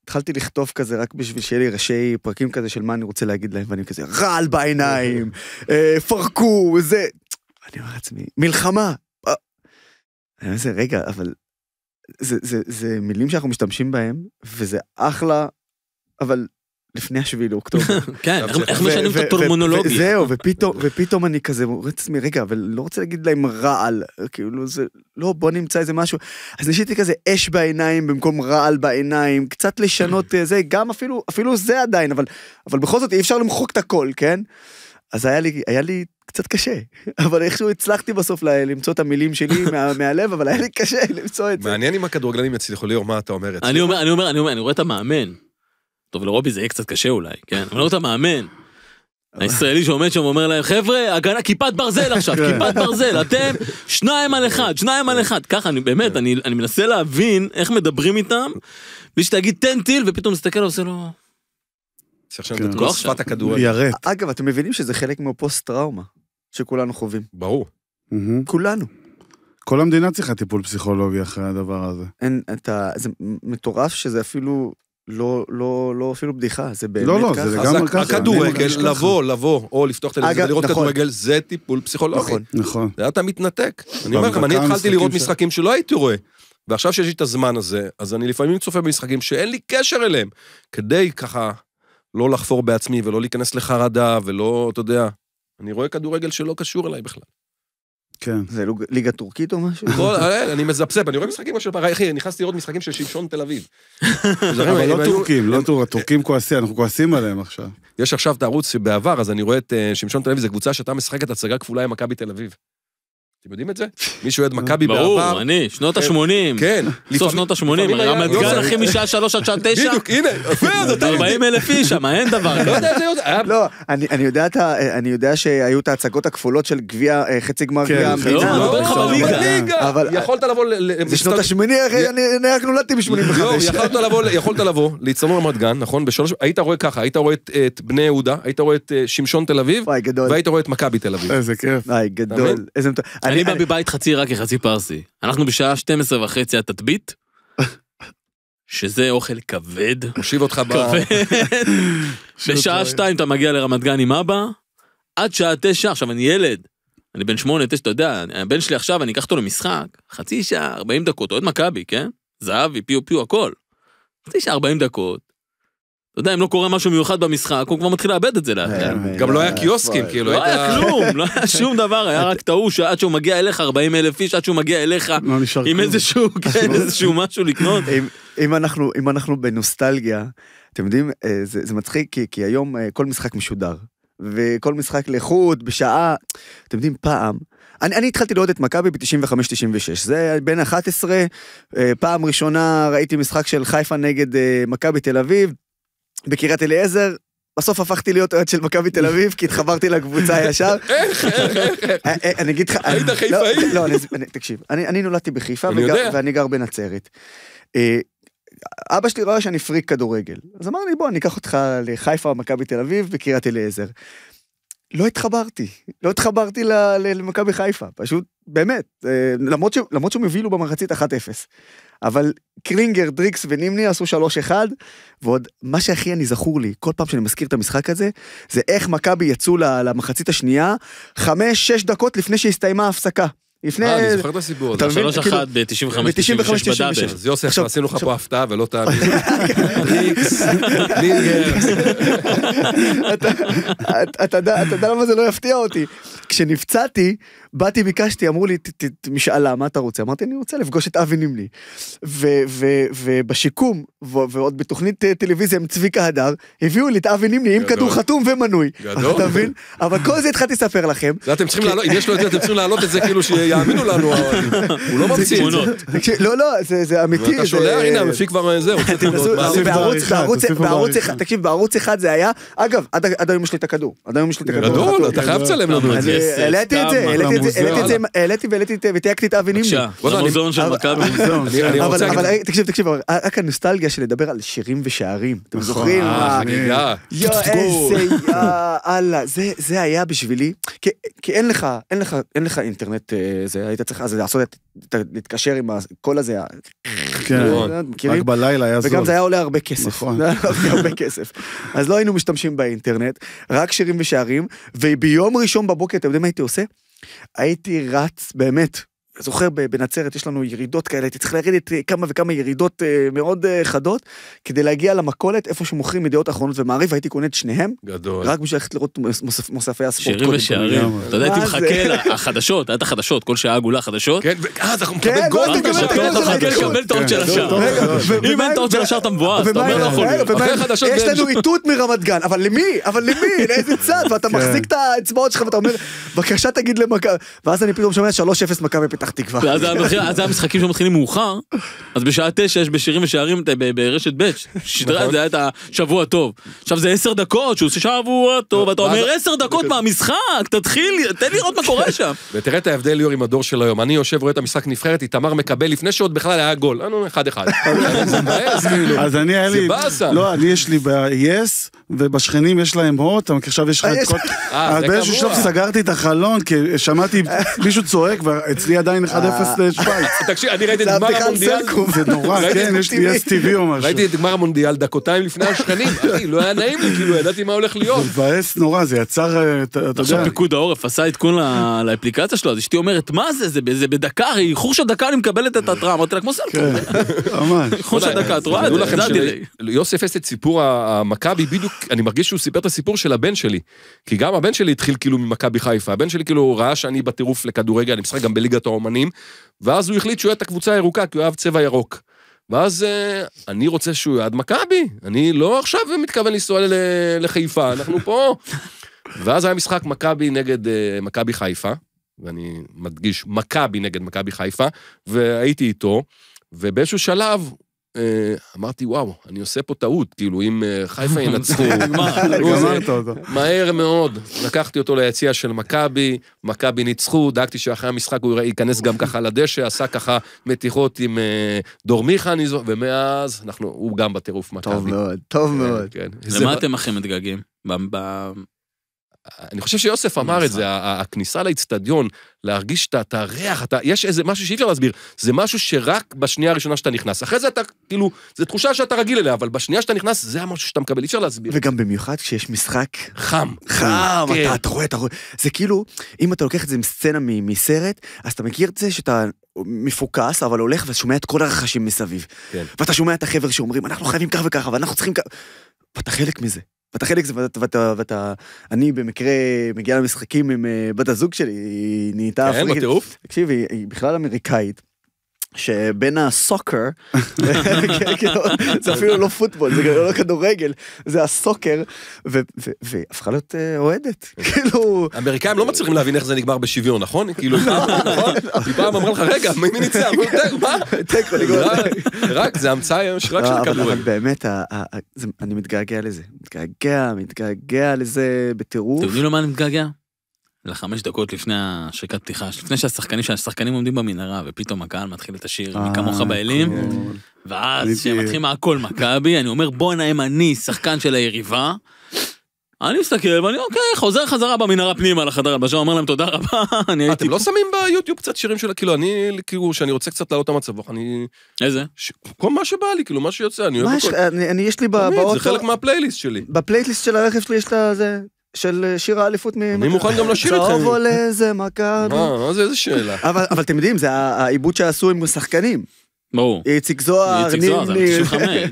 התחלתי לכתוב כזה רק בשביל שיהיה לי ראשי פרקים כזה של מה אני רוצה להגיד להם, ואני כזה רעל בעיניים, אה, פרקו, זה. אני אומר לעצמי, מלחמה. אני אומר, לזה, רגע, אבל זה, זה, זה מילים שאנחנו משתמשים בהם, וזה אחלה, אבל לפני השביעי לאוקטובר. כן, איך משנים את הטורמונולוגיה. זהו, ופתאום ופתאום אני כזה אומר לעצמי, רגע, אבל לא רוצה להגיד להם רעל, כאילו זה, לא, בוא נמצא איזה משהו. אז ניסיתי כזה אש בעיניים במקום רעל בעיניים, קצת לשנות אה, זה, גם אפילו, אפילו זה עדיין, אבל, אבל בכל זאת אי אפשר למחוק את הכל, כן? אז היה לי, היה לי קצת קשה, אבל איכשהו הצלחתי בסוף ל- למצוא את המילים שלי מה, מהלב, אבל היה לי קשה למצוא את זה. מעניין אם הכדורגלנים יצליחו, ליאור, מה אתה אומר את זה? אני אומר, אני אומר, אני אומר, אני רואה את המאמן. טוב, לרובי זה יהיה קצת קשה אולי, כן? אני רואה את המאמן. הישראלי שעומד שם ואומר להם, חבר'ה, הגנה, כיפת ברזל עכשיו, כן. כיפת ברזל, אתם שניים על אחד, שניים על אחד. ככה, אני באמת, כן. אני, אני מנסה להבין איך מדברים איתם, בלי שתגיד תן טיל, ופתאום מסתכל ועושה לו... שעכשיו כן. תתקוע לא שפת הכדורגל. ליירט. אגב, אתם מבינים שזה חלק מהפוסט-טראומה שכולנו חווים. ברור. כולנו. כל המדינה צריכה טיפול פסיכולוגי אחרי הדבר הזה. אין, אתה, זה מטורף שזה אפילו לא, לא, לא אפילו בדיחה, זה באמת לא, לא, ככה. לא, לא, זה לגמרי ככה. הכדורגל, לבוא, לבוא, או לפתוח את טלוויזיה ולראות נכון. כדורגל, זה טיפול פסיכולוגי. נכון. נכון. זה אתה מתנתק. אני אומר לכם, אני התחלתי לראות ש... משחקים שלא הייתי רואה. ועכשיו שיש לי את הזמן הזה, אז אני לפעמים צופה במשחקים שאין לי קשר אליהם, כדי ככה לא לחפור בעצמי ולא להיכנס לחרדה ולא, אתה יודע, אני רואה כדורגל שלא קשור אליי בכלל. כן. זה ליגה טורקית או משהו? אה, אה, אני מזפזפ, אני רואה משחקים של פרה, אחי, נכנסתי לראות משחקים של שמשון תל אביב. אבל לא טורקים, לא טורקים, הטורקים כועסים, אנחנו כועסים עליהם עכשיו. יש עכשיו את הערוץ שבעבר, אז אני רואה את אה, שמשון תל אביב, זו קבוצה שאתה משחקת הצגה כפולה עם מכבי תל אביב. אתם יודעים את זה? מישהו אוהד מכבי בעבר. ברור, אני, שנות ה-80. אה, כן. סוף שנות ה-80, רמת לא גן אחי משעה 3 עד שעה 9. בדיוק, הנה, 40 אלף איש שם, אין דבר. לא יודע איזה... אה, לא, אני יודע שהיו את ההצגות הכפולות של גביע, אה, חצי גמר כן, גביע המדינה. לא, לא, לא בליגה. יכולת לבוא... זה שנות ה-80, אני רק נולדתי ב-85. יכולת לבוא, להצטרנו רמת גן, נכון? היית רואה ככה, היית רואה את בני יהודה, היית רואה את שמשון תל אביב, והיית רואה את מכבי תל אביב. איזה כיף. איזה גדול. אני בא מבית חצי עיראקי, חצי פרסי. אנחנו בשעה 12 וחצי התדבית, שזה אוכל כבד. מושיב אותך ב... כבד. בשעה שתיים אתה מגיע לרמת גן עם אבא, עד שעה תשע, עכשיו אני ילד, אני בן שמונה, תשע, אתה יודע, הבן שלי עכשיו, אני אקח אותו למשחק, חצי שעה, ארבעים דקות, אוהד מכבי, כן? זהבי, פיו פיו, הכל. חצי שעה, ארבעים דקות, אתה יודע, אם לא קורה משהו מיוחד במשחק, הוא כבר מתחיל לאבד את זה לאט כן, גם לא היה קיוסקים, לא כאילו, לא היה כלום, לא היה שום דבר, היה רק טעו שעד שהוא מגיע אליך, 40 אלף איש, עד שהוא מגיע אליך, לא עם איזשהו, כן, איזשהו משהו לקנות. אם אנחנו בנוסטלגיה, אתם יודעים, אה, זה מצחיק, כי היום אה, כל משחק משודר. וכל משחק לחוד, בשעה, אתם יודעים, פעם, אני, אני התחלתי לראות את מכבי ב-95-96, זה בין 11, אה, פעם ראשונה ראיתי משחק של חיפה נגד מכבי תל אביב, בקריית אליעזר, בסוף הפכתי להיות אוהד של מכבי תל אביב, כי התחברתי לקבוצה ישר. איך, איך, איך? אה, אה, אני אגיד לך... היית אה, לא, חיפאי? לא, תקשיב, אני נולדתי בחיפה, ואני גר בנצרת. אבא שלי ראה שאני פריק כדורגל. אז אמר לי, בוא, אני אקח אותך לחיפה, מכבי תל אביב, בקריית אליעזר. לא התחברתי, לא התחברתי למכבי חיפה, פשוט, באמת, למרות, שהם הובילו במחצית 1-0. אבל קלינגר, דריקס ונימני עשו 3-1, ועוד מה שהכי אני זכור לי, כל פעם שאני מזכיר את המשחק הזה, זה איך מכבי יצאו למחצית השנייה, 5-6 דקות לפני שהסתיימה ההפסקה. לפני... אה, אני זוכר את הסיפור הזה, 3-1 כאילו, ב-95, 96 בדאבל. אז יוסי, אנחנו עשינו לך פה הפתעה ולא תאמין. אתה יודע למה זה לא יפתיע אותי? כשנפצעתי, באתי, ביקשתי, אמרו לי, משאלה, מה אתה רוצה? אמרתי, אני רוצה לפגוש את אבי נמלי. ובשיקום, ועוד בתוכנית אה, טלוויזיה עם צביקה הדר, הביאו לי את אבי נמלי עם כדור חתום ומנוי. גדול. אתה מבין? אבל כל זה התחלתי לספר לכם. אתם צריכים להעלות, אם יש לו את זה, אתם צריכים להעלות את זה כאילו שיאמינו לנו, אה, הוא לא ממציא את זה. לא, לא, זה אמיתי. ואתה שולח, הנה, המפיק כבר אה, זהו. בערוץ אחד, תקשיב, בערוץ אחד זה היה, אגב, עד היום יש לי את הכדור. עד היום יש לי את הכדור. גדול, אתה חייב לצלם לנו את זה. העליתי את זה, העליתי את העליתי והעליתי וטייקתי את אבי נימני. בבקשה, לא, לא, המוזיאון של מכבי. אבל תקשיב, תקשיב, רק הנוסטלגיה של לדבר על שירים ושערים, אתם נכון. זוכרים? אה, חגיגה. יואו, איזה אללה. זה היה בשבילי, כי אין לך, אינטרנט, אה, היית צריך אז לעשות, להתקשר עם הקול הזה, כן, אה, נכון. רק בלילה היה זול. וגם זה היה עולה הרבה כסף. נכון. הרבה כסף. אז לא היינו משתמשים באינטרנט, רק שירים ושערים, וביום ראשון בבוקר, אתם יודעים מה הייתי עושה? הייתי רץ, באמת, זוכר בנצרת יש לנו ירידות כאלה, הייתי צריך לרדת אה, כמה וכמה ירידות אה, מאוד אה, חדות, כדי להגיע למכולת איפה שמוכרים ידיעות אחרונות ומעריב, הייתי קונה את שניהם. גדול. רק בשביל ללכת לראות מוספי הספורט. שירים ושערים. אתה יודע, הייתי מחכה לחדשות, היה את החדשות, כל שעה עגולה חדשות. כן, ואז אנחנו כן, לא, מקבל לא גול בחדשות. אתה מחכה לקבל כן, של השער. אם אין את של השער אתה מבואס, אתה אומר לא יכול להיות. יש לנו איתות מרמת גן, אבל למי? אבל למי? לאיזה צד? ואתה כן. מחזיק את האצבעות שלך ואתה אומר, בבקשה תגיד למכבי. ואז אני פתאום שומע 3-0 מכבי פתח פתח תקווה. אז זה המשחקים שמתחילים מאוחר, אז בשעה תשע יש בשירים ושערים אה, ברשת ב', שידרה את נכון. זה היה את השבוע טוב. עכשיו זה עשר דקות שהוא עושה שבוע טוב, אתה אומר עשר דקות מהמשחק, תתחיל, תן לראות מה קורה שם. ותראה את ההבדל יורי עם הדור של היום, אני יושב רואה את המשחק נבחרת, איתמר מקבל לפני שעוד בכלל היה גול, אנו אה, אחד אחד. זה מבאס כאילו, זה לא, אני יש לי ב-yes ובשכנים יש להם הוט, עכשיו יש לך את אה, כל... אה, אה, באיזשהו שלב סגרתי את החלון, כי שמעתי מישהו צועק, ואצלי עדיין 1-0 לשווייץ. תקשיב, אני ראיתי את גמר המונדיאל. זה נורא, כן, יש לי STV או משהו. ראיתי את גמר המונדיאל דקותיים לפני השכנים, אחי, לא היה נעים לי, כאילו, ידעתי מה הולך להיות. זה מבאס נורא, זה יצר, אתה יודע... עכשיו פיקוד העורף עשה עדכון לאפליקציה שלו, אז אשתי אומרת, מה זה, זה בדקה, איחור של דקה אני מקבלת את ההתראה, אמרתי לה, כמו כן, ממש. איחור של דקה, את רואה את זה, יוסי אפס את סיפור המכבי בדיוק אני מרגיש שהוא סיפר את הסיפור של הבן שלי. כי גם הבן שלי התחיל כאילו ממכבי חיפה, הבן שלי כאילו ראה שאני בטירוף לכדורגל, אני משחק גם בליגת האומנים, ואז הוא החליט שהוא יהיה את הקבוצה הירוקה, כי הוא אהב צבע ירוק. ואז אה, אני רוצה שהוא יהיה עד מכבי, אני לא עכשיו מתכוון לנסוע לחיפה, אנחנו פה. ואז היה משחק מכבי נגד אה, מכבי חיפה, ואני מדגיש, מכבי נגד מכבי חיפה, והייתי איתו, ובאיזשהו שלב אה, אמרתי, וואו, אני עושה פה טעות, כאילו, אם אה, חיפה ינצחו... גמרת אותו. מהר מאוד, לקחתי אותו ליציע של מכבי, מכבי ניצחו, דאגתי שאחרי המשחק הוא ייכנס גם ככה לדשא, עשה ככה מתיחות עם אה, דורמיכה, ומאז הוא גם בטירוף מכבי. טוב מאוד, טוב כן, מאוד. כן. למה אתם הכי מתגעגעים? אני חושב שיוסף לא אמר את זה, הכניסה לאיצטדיון, להרגיש את הריח, אתה, יש איזה משהו שאי אפשר להסביר, זה משהו שרק בשנייה הראשונה שאתה נכנס. אחרי זה אתה, כאילו, זו תחושה שאתה רגיל אליה, אבל בשנייה שאתה נכנס, זה המשהו שאתה מקבל, אי אפשר להסביר. וגם במיוחד כשיש משחק... חם. חם, כן. אתה, אתה רואה, אתה רואה. זה כאילו, אם אתה לוקח את זה עם סצנה מסרט, אז אתה מכיר את זה שאתה מפוקס, אבל הולך ושומע את כל הרחשים מסביב. כן. ואתה שומע את החבר'ה שאומרים, אנחנו חייבים כך וככה, ואנחנו צריכים כך... ואתה חלק מזה. ואתה חלק מזה, ואתה, ואתה, ואתה... אני במקרה מגיע למשחקים עם אה, בת הזוג שלי, היא נהייתה... כן, בטירוף. תקשיבי, היא, היא בכלל אמריקאית. שבין הסוקר, כן, כאילו, זה אפילו לא פוטבול, זה לא כדורגל, זה הסוקר, והפכה להיות אה, אוהדת, כאילו... האמריקאים לא אה, מצליחים להבין איך זה נגמר בשוויון, נכון? כאילו, לא, אה, לא, נכון? לא. היא פעם אמרה לך, רגע, מי ניצח? כן. מה? תיקו, רק, זה המצאה היום רק של כדורגל. אבל באמת, אני מתגעגע לזה, מתגעגע, מתגעגע לזה בטירוף. אתם יודעים למה אני מתגעגע? לחמש דקות לפני השקת פתיחה, לפני שהשחקנים, שהשחקנים עומדים במנהרה, ופתאום הקהל מתחיל את השיר מי אה, כמוך באלים, ואז כשמתחילים הכל מכבי, אני אומר בואנה אם אני שחקן של היריבה, אני מסתכל ואני אוקיי, חוזר חזרה במנהרה פנימה לחדר הלבשה, אומר להם תודה רבה, אני אה, הייתי... אתם לא שמים ביוטיוב קצת שירים של כאילו, אני, כאילו, שאני רוצה קצת לעלות את המצב אני... איזה? כל מה שבא לי, כאילו, מה שיוצא, אני אוהב... יש לי באוטו... זה חלק מהפלייליסט שלי. בפלייליסט של הרכב שלי יש את זה, של אה, שיר האליפות מ... אני מוכן גם לשיר אתכם. צהוב עולה זה מכבי. מה, מה זה, איזה שאלה. אבל אתם יודעים, זה העיבוד שעשו עם שחקנים. ברור. איציק זוהר, איציק זוהר, זה 95, 95,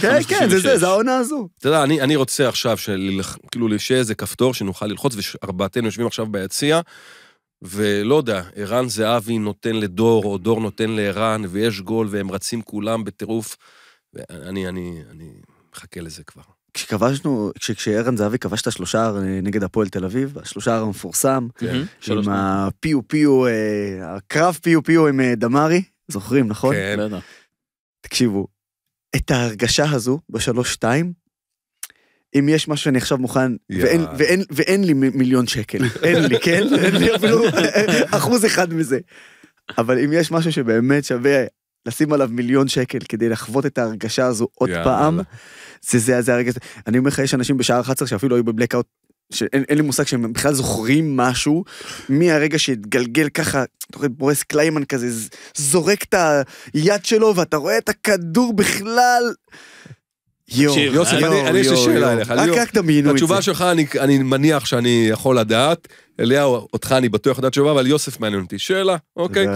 96. כן, כן, זה זה, זה העונה הזו. אתה יודע, אני רוצה עכשיו, כאילו, שיהיה איזה כפתור שנוכל ללחוץ, וארבעתנו יושבים עכשיו ביציע, ולא יודע, ערן זהבי נותן לדור, או דור נותן לערן, ויש גול, והם רצים כולם בטירוף. ואני, אני, אני מחכה לזה כבר. כשכבשנו, כשארן זהבי כבש את השלושה אה, נגד הפועל תל אביב, השלושה הר המפורסם, כן, עם הפיו פיו, אה, הקרב פיו פיו עם אה, דמארי, זוכרים, נכון? כן. תקשיבו, את ההרגשה הזו בשלוש-שתיים, אם יש משהו שאני עכשיו מוכן, ואין לי מיליון שקל, אין לי, כן? אין לי אפילו אחוז אחד מזה. אבל אם יש משהו שבאמת שווה לשים עליו מיליון שקל כדי לחוות את ההרגשה הזו עוד פעם, זה זה זה הרגע, אני אומר לך, יש אנשים בשעה 11 שאפילו היו בבלקאוט, שאין לי מושג שהם בכלל זוכרים משהו, מהרגע שהתגלגל ככה, אתה רואה בורס קליימן כזה, זורק את היד שלו ואתה רואה את הכדור בכלל. יואו, יוסף, אני יש לי שאלה אליך. רק רק את זה. התשובה שלך, אני מניח שאני יכול לדעת. אליהו, אותך אני בטוח לדעת תשובה, אבל יוסף מעניין אותי. שאלה, אוקיי.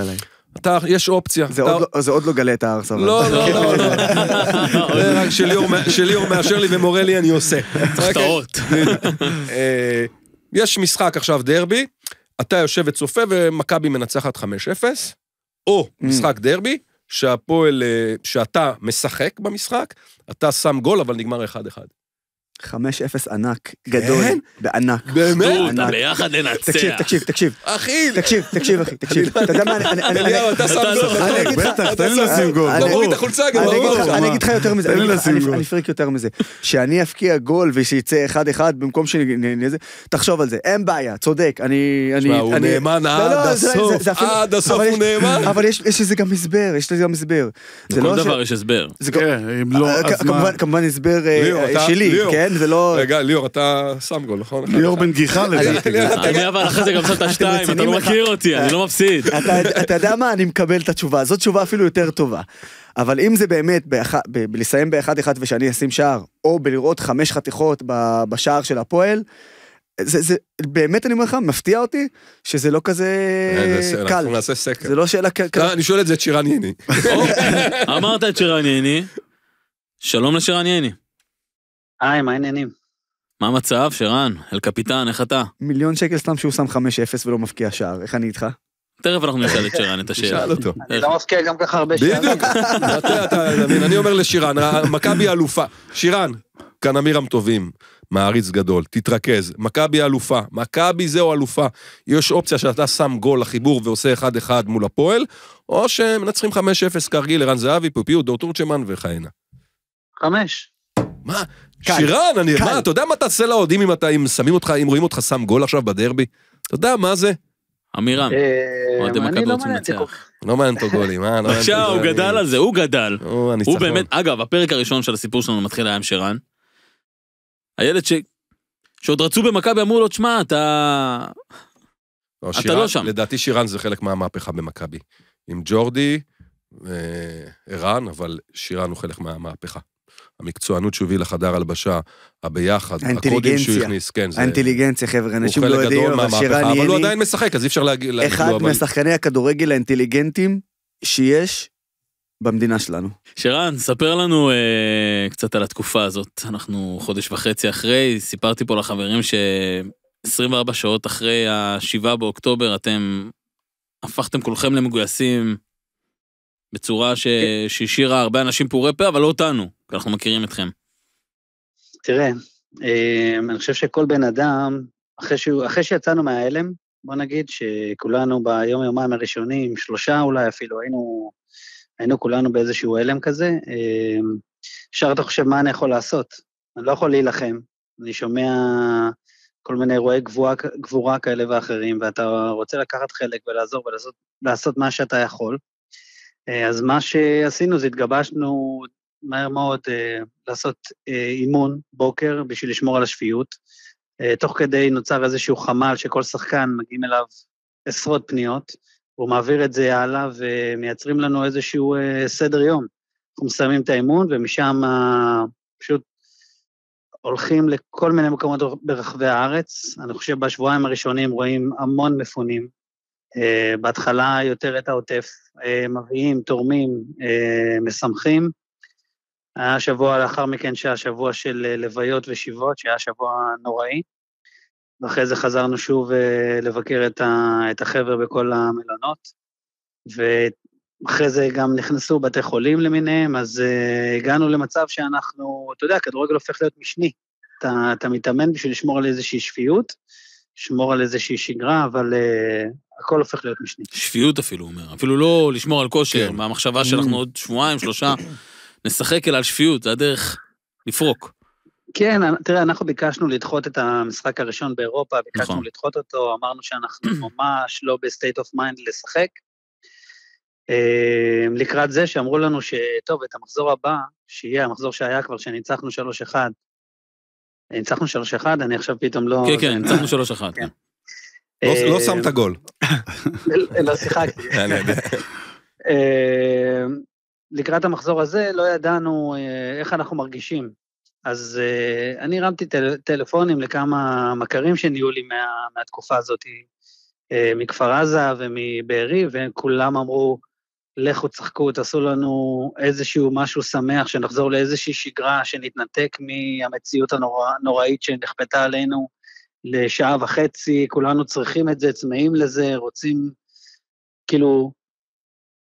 אתה, יש אופציה. לא- זה, עוד, לא, גלה את ההר סבבה. לא, לא, לא, לא. רק שליאור מאשר לי ומורה לי אני עושה. הפתעות. אוקיי? אה, יש משחק עכשיו דרבי, אתה יושב וצופה ומכבי מנצחת 5-0, או mm. משחק דרבי, שהפועל, אה, שאתה משחק במשחק, אתה שם גול אבל נגמר 1-1. 5-0 ענק, גדול, כן? בענק. באמת? אתה ביחד ננצח. תקשיב, תקשיב, תקשיב. אחי! תקשיב, תקשיב, אחי, תקשיב. אתה יודע מה, אני... אליהו, אתה שם גול. בטח, תן לי לשים גול, ברור. את החולצה ברור. אני אגיד לך יותר מזה, אני אפריק יותר מזה. שאני אפקיע גול ושיצא 1-1 במקום ש... תחשוב על זה, אין בעיה, צודק, אני... תשמע, הוא נאמן לא, לא, עד הסוף, עד הסוף הוא נאמן. אבל יש לזה גם הסבר, יש לזה גם הסבר. לכל לא דבר יש הסבר. כן, אם לא, אה, אז מה? כמובן הסבר אה, שלי, כן? כן? זה לא... רגע, ליאור, אתה שם גול, נכון? ליאור בן גיחה לדעתי. אני אבל אחרי זה גם שם את השתיים, אתה לא מכיר אותי, אני לא מפסיד. אתה יודע מה, אני מקבל את התשובה, זאת תשובה אפילו יותר טובה. אבל אם זה באמת בלסיים באחד אחד ושאני אשים שער, או בלראות חמש חתיכות בשער של הפועל, זה, זה, באמת אני אומר לך, מפתיע אותי שזה לא כזה אה, קל. אנחנו נעשה סקר. זה לא שאלה קלה. לא, אני שואל את זה את שירן יני. אוקיי, אמרת את שירן יני, שלום לשירן יני. היי, מה העניינים? מה המצב, שרן? אל קפיטן, איך אתה? מיליון שקל סתם שהוא שם 5-0 ולא מבקיע שער, איך אני איתך? תכף אנחנו נשאל את שרן את השאלה. תשאל אותו. אני לא מבקיע גם ככה הרבה שערים. בדיוק. אתה מבין, אני אומר לשירן, מכבי אלופה. שירן, כאן אמירם טובים, מעריץ גדול, תתרכז. מכבי אלופה, מכבי זהו אלופה. יש אופציה שאתה שם גול לחיבור ועושה 1-1 מול הפועל, או שמנצחים 5-0 כרגיל, ערן זהבי, פופיו, דור תורג'מן וכהנה. חמש. מה? שירן, אני, מה, אתה יודע מה תעשה לאוהדים אם אתה, אם שמים אותך, אם רואים אותך שם גול עכשיו בדרבי? אתה יודע מה זה? אמירם, אה, אוהדי מכבי לא רוצים לנצח. לא מעניין אותו גולים, אה? לא עכשיו, הוא גדל על זה, הוא גדל. הוא באמת, אגב, הפרק הראשון של הסיפור שלנו מתחיל היה עם שרן. הילד ש... שעוד רצו במכבי אמרו לו, תשמע, אתה... לא, אתה לא שם. לדעתי שירן זה חלק מהמהפכה במכבי. עם ג'ורדי, אה, ערן, אבל שירן הוא חלק מהמהפכה. המקצוענות שהוא הביא לחדר הלבשה, הביחד, הקודים שהוא הכניס, כן. זה... האינטליגנציה, חבר'ה, אנשים לא יודעים, אבל שרן ייני... אבל הוא עדיין משחק, אז אי אפשר להגיד... אחד משחקני הכדורגל האינטליגנטים שיש במדינה שלנו. שרן, ספר לנו אה, קצת על התקופה הזאת. אנחנו חודש וחצי אחרי, סיפרתי פה לחברים ש... 24 שעות אחרי ה-7 באוקטובר אתם הפכתם כולכם למגויסים בצורה שהשאירה הרבה אנשים פעורי פה, אבל לא אותנו, כי אנחנו מכירים אתכם. תראה, אמ, אני חושב שכל בן אדם, אחרי, שהוא, אחרי שיצאנו מההלם, בוא נגיד שכולנו ביום-יומיים הראשונים, שלושה אולי אפילו, היינו, היינו כולנו באיזשהו הלם כזה, אפשר אמ, אתה חושב, מה אני יכול לעשות? אני לא יכול להילחם, אני שומע כל מיני אירועי גבורה, גבורה כאלה ואחרים, ואתה רוצה לקחת חלק ולעזור ולעשות מה שאתה יכול. אה, אז מה שעשינו זה התגבשנו מהר מאוד אה, לעשות אה, אימון בוקר בשביל לשמור על השפיות. תוך כדי נוצר איזשהו חמ"ל שכל שחקן מגיעים אליו עשרות פניות, הוא מעביר את זה הלאה ומייצרים לנו איזשהו סדר יום. אנחנו מסיימים את האימון ומשם פשוט הולכים לכל מיני מקומות ברחבי הארץ. אני חושב בשבועיים הראשונים רואים המון מפונים. בהתחלה יותר את העוטף, אה, מביאים, תורמים, אה, משמחים. היה שבוע לאחר מכן שהיה שבוע של אה, לוויות ושבעות, שהיה שבוע נוראי, ואחרי זה חזרנו שוב לבקר את, החבר'ה בכל המלונות, ואחרי זה גם נכנסו בתי חולים למיניהם, אז הגענו למצב שאנחנו, אתה יודע, כדורגל הופך להיות משני. אתה, אתה מתאמן בשביל לשמור על איזושהי שפיות, לשמור על איזושהי שגרה, אבל הכל הופך להיות משני. שפיות אפילו, הוא אומר. אפילו לא לשמור על כושר, כן. מהמחשבה שאנחנו mm. עוד שבועיים, שלושה, נשחק אלא על שפיות, זה הדרך לפרוק. כן, תראה, אנחנו ביקשנו לדחות את המשחק הראשון באירופה, ביקשנו נכון. לדחות אותו, אמרנו שאנחנו ממש לא בסטייט אוף מיינד לשחק. אה, לקראת זה שאמרו לנו שטוב, את המחזור הבא, שיהיה המחזור שהיה כבר, שניצחנו 3-1, ניצחנו 3-1, אני עכשיו פתאום לא... כן, כן, ניצחנו 3-1. כן. כן. לא, לא אה, שמת גול. לא, לא שיחקתי. אה, לקראת המחזור הזה לא ידענו אה, איך אנחנו מרגישים. אז אני הרמתי טלפונים לכמה מכרים שנהיו לי מהתקופה הזאת, מכפר עזה ומבארי, וכולם אמרו, לכו צחקו, תעשו לנו איזשהו משהו שמח, שנחזור לאיזושהי שגרה, שנתנתק מהמציאות הנוראית שנכפתה עלינו. לשעה וחצי, כולנו צריכים את זה, צמאים לזה, רוצים, כאילו,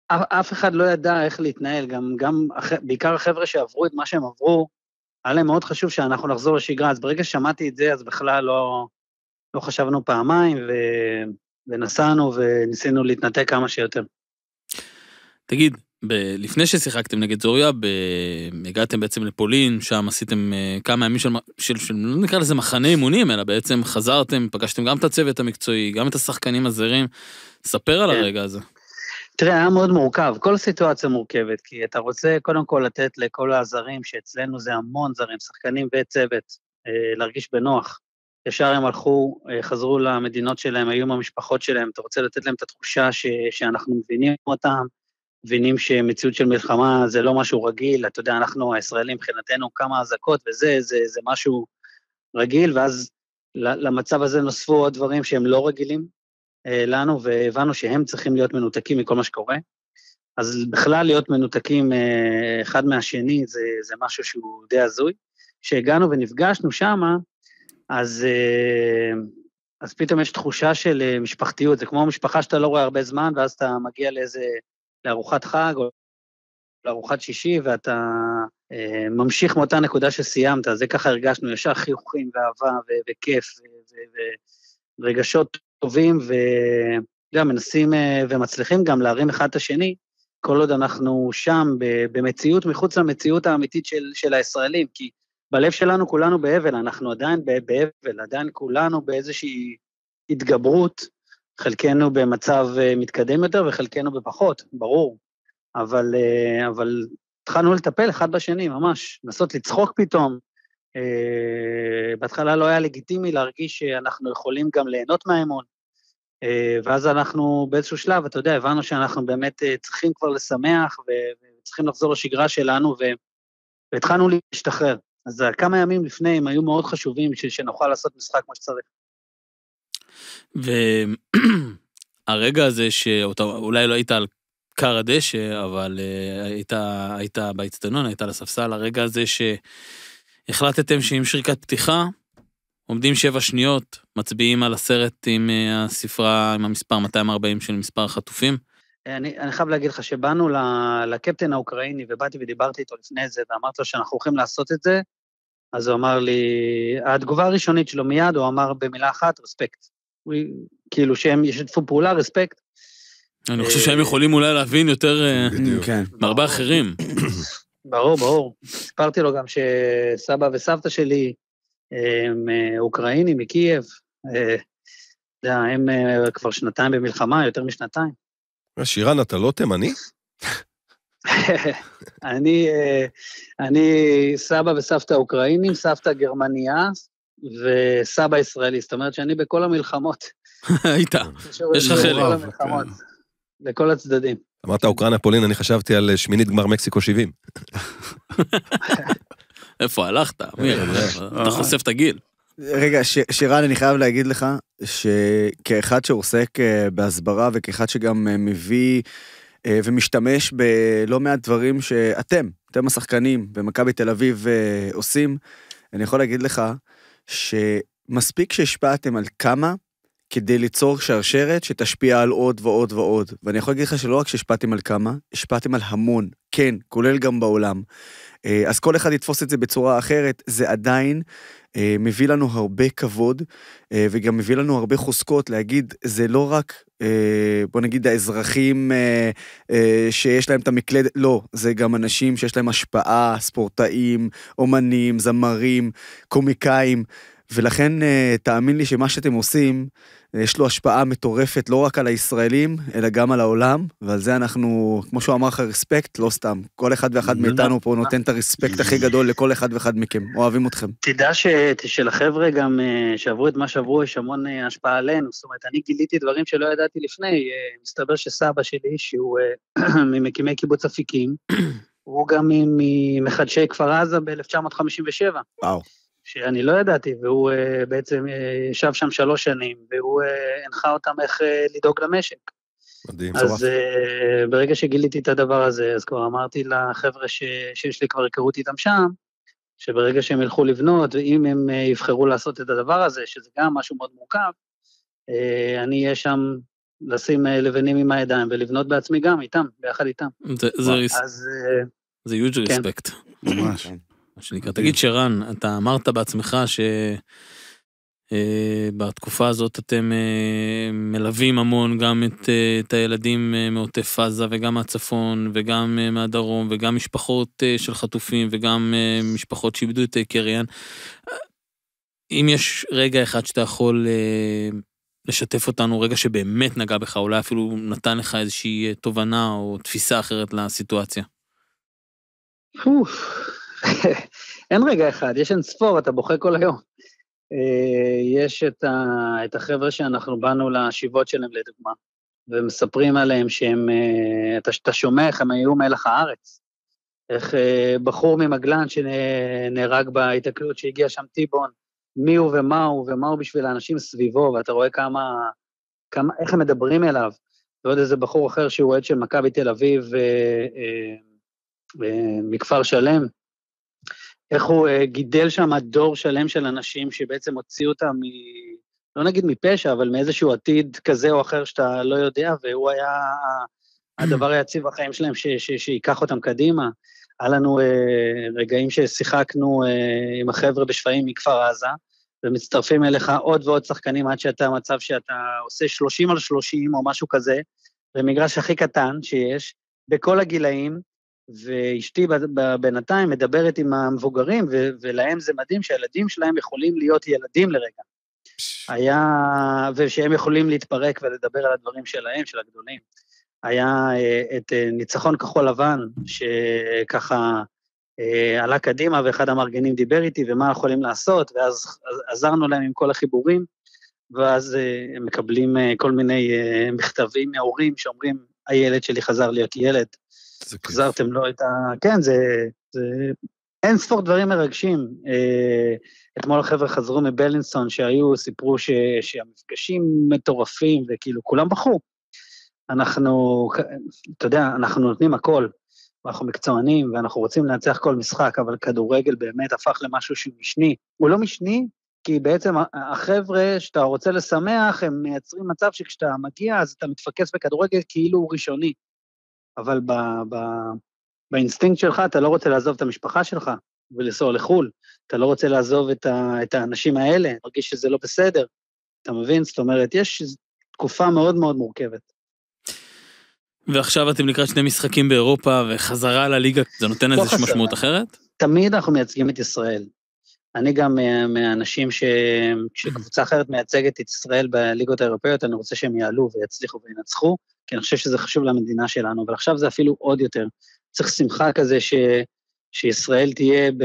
אף, אחד לא ידע איך להתנהל, גם, גם בעיקר החבר'ה שעברו את מה שהם עברו, היה להם מאוד חשוב שאנחנו נחזור לשגרה, אז ברגע ששמעתי את זה, אז בכלל לא, לא חשבנו פעמיים, ו, ונסענו וניסינו להתנתק כמה שיותר. תגיד, ב- לפני ששיחקתם נגד זוריה, ב- הגעתם בעצם לפולין, שם עשיתם uh, כמה ימים של, של, של, לא נקרא לזה מחנה אימונים, אלא בעצם חזרתם, פגשתם גם את הצוות המקצועי, גם את השחקנים הזרים. ספר על כן. הרגע הזה. תראה, היה מאוד מורכב, כל סיטואציה מורכבת, כי אתה רוצה קודם כל לתת לכל הזרים, שאצלנו זה המון זרים, שחקנים וצוות, אה, להרגיש בנוח. ישר הם הלכו, אה, חזרו למדינות שלהם, היו עם המשפחות שלהם, אתה רוצה לתת להם את התחושה ש, שאנחנו מבינים אותם, מבינים שמציאות של מלחמה זה לא משהו רגיל, אתה יודע, אנחנו הישראלים מבחינתנו כמה אזעקות וזה, זה, זה משהו רגיל, ואז למצב הזה נוספו עוד דברים שהם לא רגילים אה, לנו, והבנו שהם צריכים להיות מנותקים מכל מה שקורה. אז בכלל להיות מנותקים אה, אחד מהשני זה, זה משהו שהוא די הזוי. כשהגענו ונפגשנו שמה, אז, אה, אז פתאום יש תחושה של משפחתיות, זה כמו משפחה שאתה לא רואה הרבה זמן, ואז אתה מגיע לאיזה לארוחת חג או לארוחת שישי, ואתה אה, ממשיך מאותה נקודה שסיימת, זה ככה הרגשנו, ישר חיוכים ואהבה ו- וכיף ו- ורגשות טובים, וגם מנסים אה, ומצליחים גם להרים אחד את השני, כל עוד אנחנו שם במציאות מחוץ למציאות האמיתית של, של הישראלים, כי בלב שלנו כולנו באבל, אנחנו עדיין באבל, עדיין כולנו באיזושהי התגברות חלקנו במצב אה, מתקדם יותר וחלקנו בפחות, ברור. אבל, אה, אבל התחלנו לטפל אחד בשני, ממש. לנסות לצחוק פתאום. אה, בהתחלה לא היה לגיטימי להרגיש שאנחנו יכולים גם ליהנות מהאמון. ואז אנחנו באיזשהו שלב, אתה יודע, הבנו שאנחנו באמת צריכים כבר לשמח וצריכים לחזור לשגרה שלנו, והתחלנו להשתחרר. אז כמה ימים לפני הם היו מאוד חשובים בשביל שנוכל לעשות משחק כמו שצריך. והרגע הזה שאתה אולי לא היית על כר הדשא, אבל אה, היית, היית באצטדיון, היית על הספסל, הרגע הזה שהחלטתם שעם שריקת פתיחה, עומדים שבע שניות, מצביעים על הסרט עם אה, הספרה, עם המספר 240 של מספר החטופים. אה, אני, אני חייב להגיד לך שבאנו לקפטן האוקראיני ובאתי ודיברתי איתו לפני זה ואמרתי לו שאנחנו הולכים לעשות את זה, אז הוא אמר לי, התגובה הראשונית שלו מיד, הוא אמר במילה אחת, רספקט. כאילו שהם ישתפו פעולה, רספקט. אני חושב אה, שהם יכולים אולי להבין יותר אה, כן. מהרבה אחרים. ברור, ברור. סיפרתי לו גם שסבא וסבתא שלי הם אה, אוקראינים מקייב. אתה יודע, הם כבר שנתיים במלחמה, יותר משנתיים. שירן, אתה לא תימני? אני סבא וסבתא אוקראינים, סבתא גרמניה, וסבא ישראלי, זאת אומרת שאני בכל המלחמות. היית, יש לך חלק. לכל הצדדים. אמרת אוקראינה פולין, אני חשבתי על אה, שמינית גמר מקסיקו 70. איפה הלכת, אמיר? אתה חושף את הגיל. רגע, שירן, אני חייב להגיד לך שכאחד שעוסק אה, בהסברה וכאחד שגם אה, מביא ומשתמש בלא מעט דברים שאתם, אתם השחקנים במכבי תל אביב עושים, אני יכול להגיד לך שמספיק שהשפעתם על כמה כדי ליצור שרשרת שתשפיע על עוד ועוד ועוד. ואני יכול להגיד לך שלא רק שהשפעתם על כמה, השפעתם על המון, כן, כולל גם בעולם. אה, אז כל אחד יתפוס את זה בצורה אחרת, זה עדיין אה, מביא לנו הרבה כבוד, אה, וגם מביא לנו הרבה חוזקות להגיד, זה לא רק, אה, בוא נגיד, האזרחים שיש להם את המקלדת, לא, זה גם אנשים שיש להם השפעה, ספורטאים, אומנים, זמרים, קומיקאים. ולכן אה, תאמין לי שמה שאתם עושים, אה, יש לו השפעה מטורפת לא רק על הישראלים, אלא גם על העולם, ועל זה אנחנו, כמו שהוא אמר לך, רספקט, לא סתם. כל אחד ואחד לא, לא. מאיתנו פה נותן את הרספקט הכי גדול לכל אחד ואחד מכם. אוהבים אתכם. תדע שלחבר'ה גם אה, שעברו את מה שעברו, יש המון השפעה עלינו. זאת אומרת, אני גיליתי דברים שלא ידעתי לפני. מסתבר שסבא שלי, שהוא ממקימי קיבוץ אפיקים, הוא גם ממחדשי כפר עזה ב-1957. וואו. שאני לא ידעתי, והוא uh, בעצם אה, ישב שם שלוש שנים, והוא uh, הנחה אותם איך uh, לדאוג למשק. מדהים, אז uh, ברגע שגיליתי את הדבר הזה, אז כבר אמרתי לחבר'ה ש, שיש לי כבר היכרות איתם שם, שברגע שהם ילכו לבנות, ואם הם uh, יבחרו לעשות את הדבר הזה, שזה גם משהו מאוד מורכב, uh, אני אהיה שם לשים uh, לבנים עם הידיים ולבנות בעצמי גם, איתם, ביחד איתם. זה, זה, אז, זה huge כן. respect. ממש. כן. מה שנקרא. תגיד שרן, אתה אמרת בעצמך ש... אה, בתקופה הזאת אתם אה, מלווים המון גם את, אה, את הילדים מעוטף עזה וגם מהצפון וגם מהדרום וגם משפחות של חטופים וגם משפחות שאיבדו את יקיריהן. אם יש רגע אחד שאתה יכול לשתף אותנו, רגע שבאמת נגע בך, אולי אפילו נתן לך איזושהי תובנה או תפיסה אחרת לסיטואציה. אין רגע אחד, יש אין ספור, אתה בוכה כל היום. אה, יש את, ה, את החבר'ה שאנחנו באנו לשיבות שלהם, לדוגמה, ומספרים עליהם שהם, אה, אתה, אתה שומע איך הם היו מלח הארץ. איך אה, בחור ממגלן שנהרג בהיתקלות שהגיע שם טיבון, מי הוא ומה הוא ומה הוא בשביל האנשים סביבו, ואתה רואה כמה, כמה איך הם מדברים אליו. ועוד איזה בחור אחר שהוא אוהד של מכבי תל אביב אה, אה, אה, מכפר שלם, איך הוא אה, גידל שם דור שלם של אנשים שבעצם הוציאו אותם מ... לא נגיד מפשע, אבל מאיזשהו עתיד כזה או אחר שאתה לא יודע, והוא היה הדבר היציב בחיים שלהם ש, ש, שייקח אותם קדימה. היה לנו אה, רגעים ששיחקנו אה, עם החבר'ה בשפיים מכפר עזה, ומצטרפים אליך עוד ועוד שחקנים עד שאתה מצב שאתה עושה 30 על 30 או משהו כזה, במגרש הכי קטן שיש, בכל הגילאים, ואשתי בינתיים מדברת עם המבוגרים, ו- ולהם זה מדהים שהילדים שלהם יכולים להיות ילדים לרגע. היה, ושהם יכולים להתפרק ולדבר על הדברים שלהם, של הגדולים. היה אה, את אה, ניצחון כחול לבן, שככה אה, עלה קדימה, ואחד המארגנים דיבר איתי, ומה יכולים לעשות, ואז עזרנו להם עם כל החיבורים, ואז הם מקבלים כל מיני מכתבים מההורים שאומרים, הילד שלי חזר להיות ילד, החזרתם לו את ה... כן, זה... זה... אין ספור דברים מרגשים. אה, אתמול החבר'ה חזרו מבלינסון שהיו, סיפרו ש... שהמפגשים מטורפים, וכאילו, כולם בחו. אנחנו, אתה יודע, אנחנו נותנים הכל, ואנחנו מקצוענים, ואנחנו רוצים לנצח כל משחק, אבל כדורגל באמת הפך למשהו שהוא משני. הוא לא משני, כי בעצם החבר'ה שאתה רוצה לשמח, הם מייצרים מצב שכשאתה מגיע, אז אתה מתפקס בכדורגל כאילו הוא ראשוני. אבל ב, ב, באינסטינקט שלך אתה לא רוצה לעזוב את המשפחה שלך ולנסוע לחו"ל, אתה לא רוצה לעזוב את, ה, את האנשים האלה, מרגיש שזה לא בסדר, אתה מבין? זאת אומרת, יש תקופה מאוד מאוד מורכבת. ועכשיו אתם לקראת שני משחקים באירופה וחזרה לליגה, זה נותן לא איזושהי משמעות אחרת? תמיד אנחנו מייצגים את ישראל. אני גם אה, מהאנשים ש... שקבוצה אחרת מייצגת את ישראל בליגות האירופאיות, אני רוצה שהם יעלו ויצליחו וינצחו, כי אני חושב שזה חשוב למדינה שלנו, אבל עכשיו זה אפילו עוד יותר. צריך שמחה כזה ש... שישראל תהיה ב...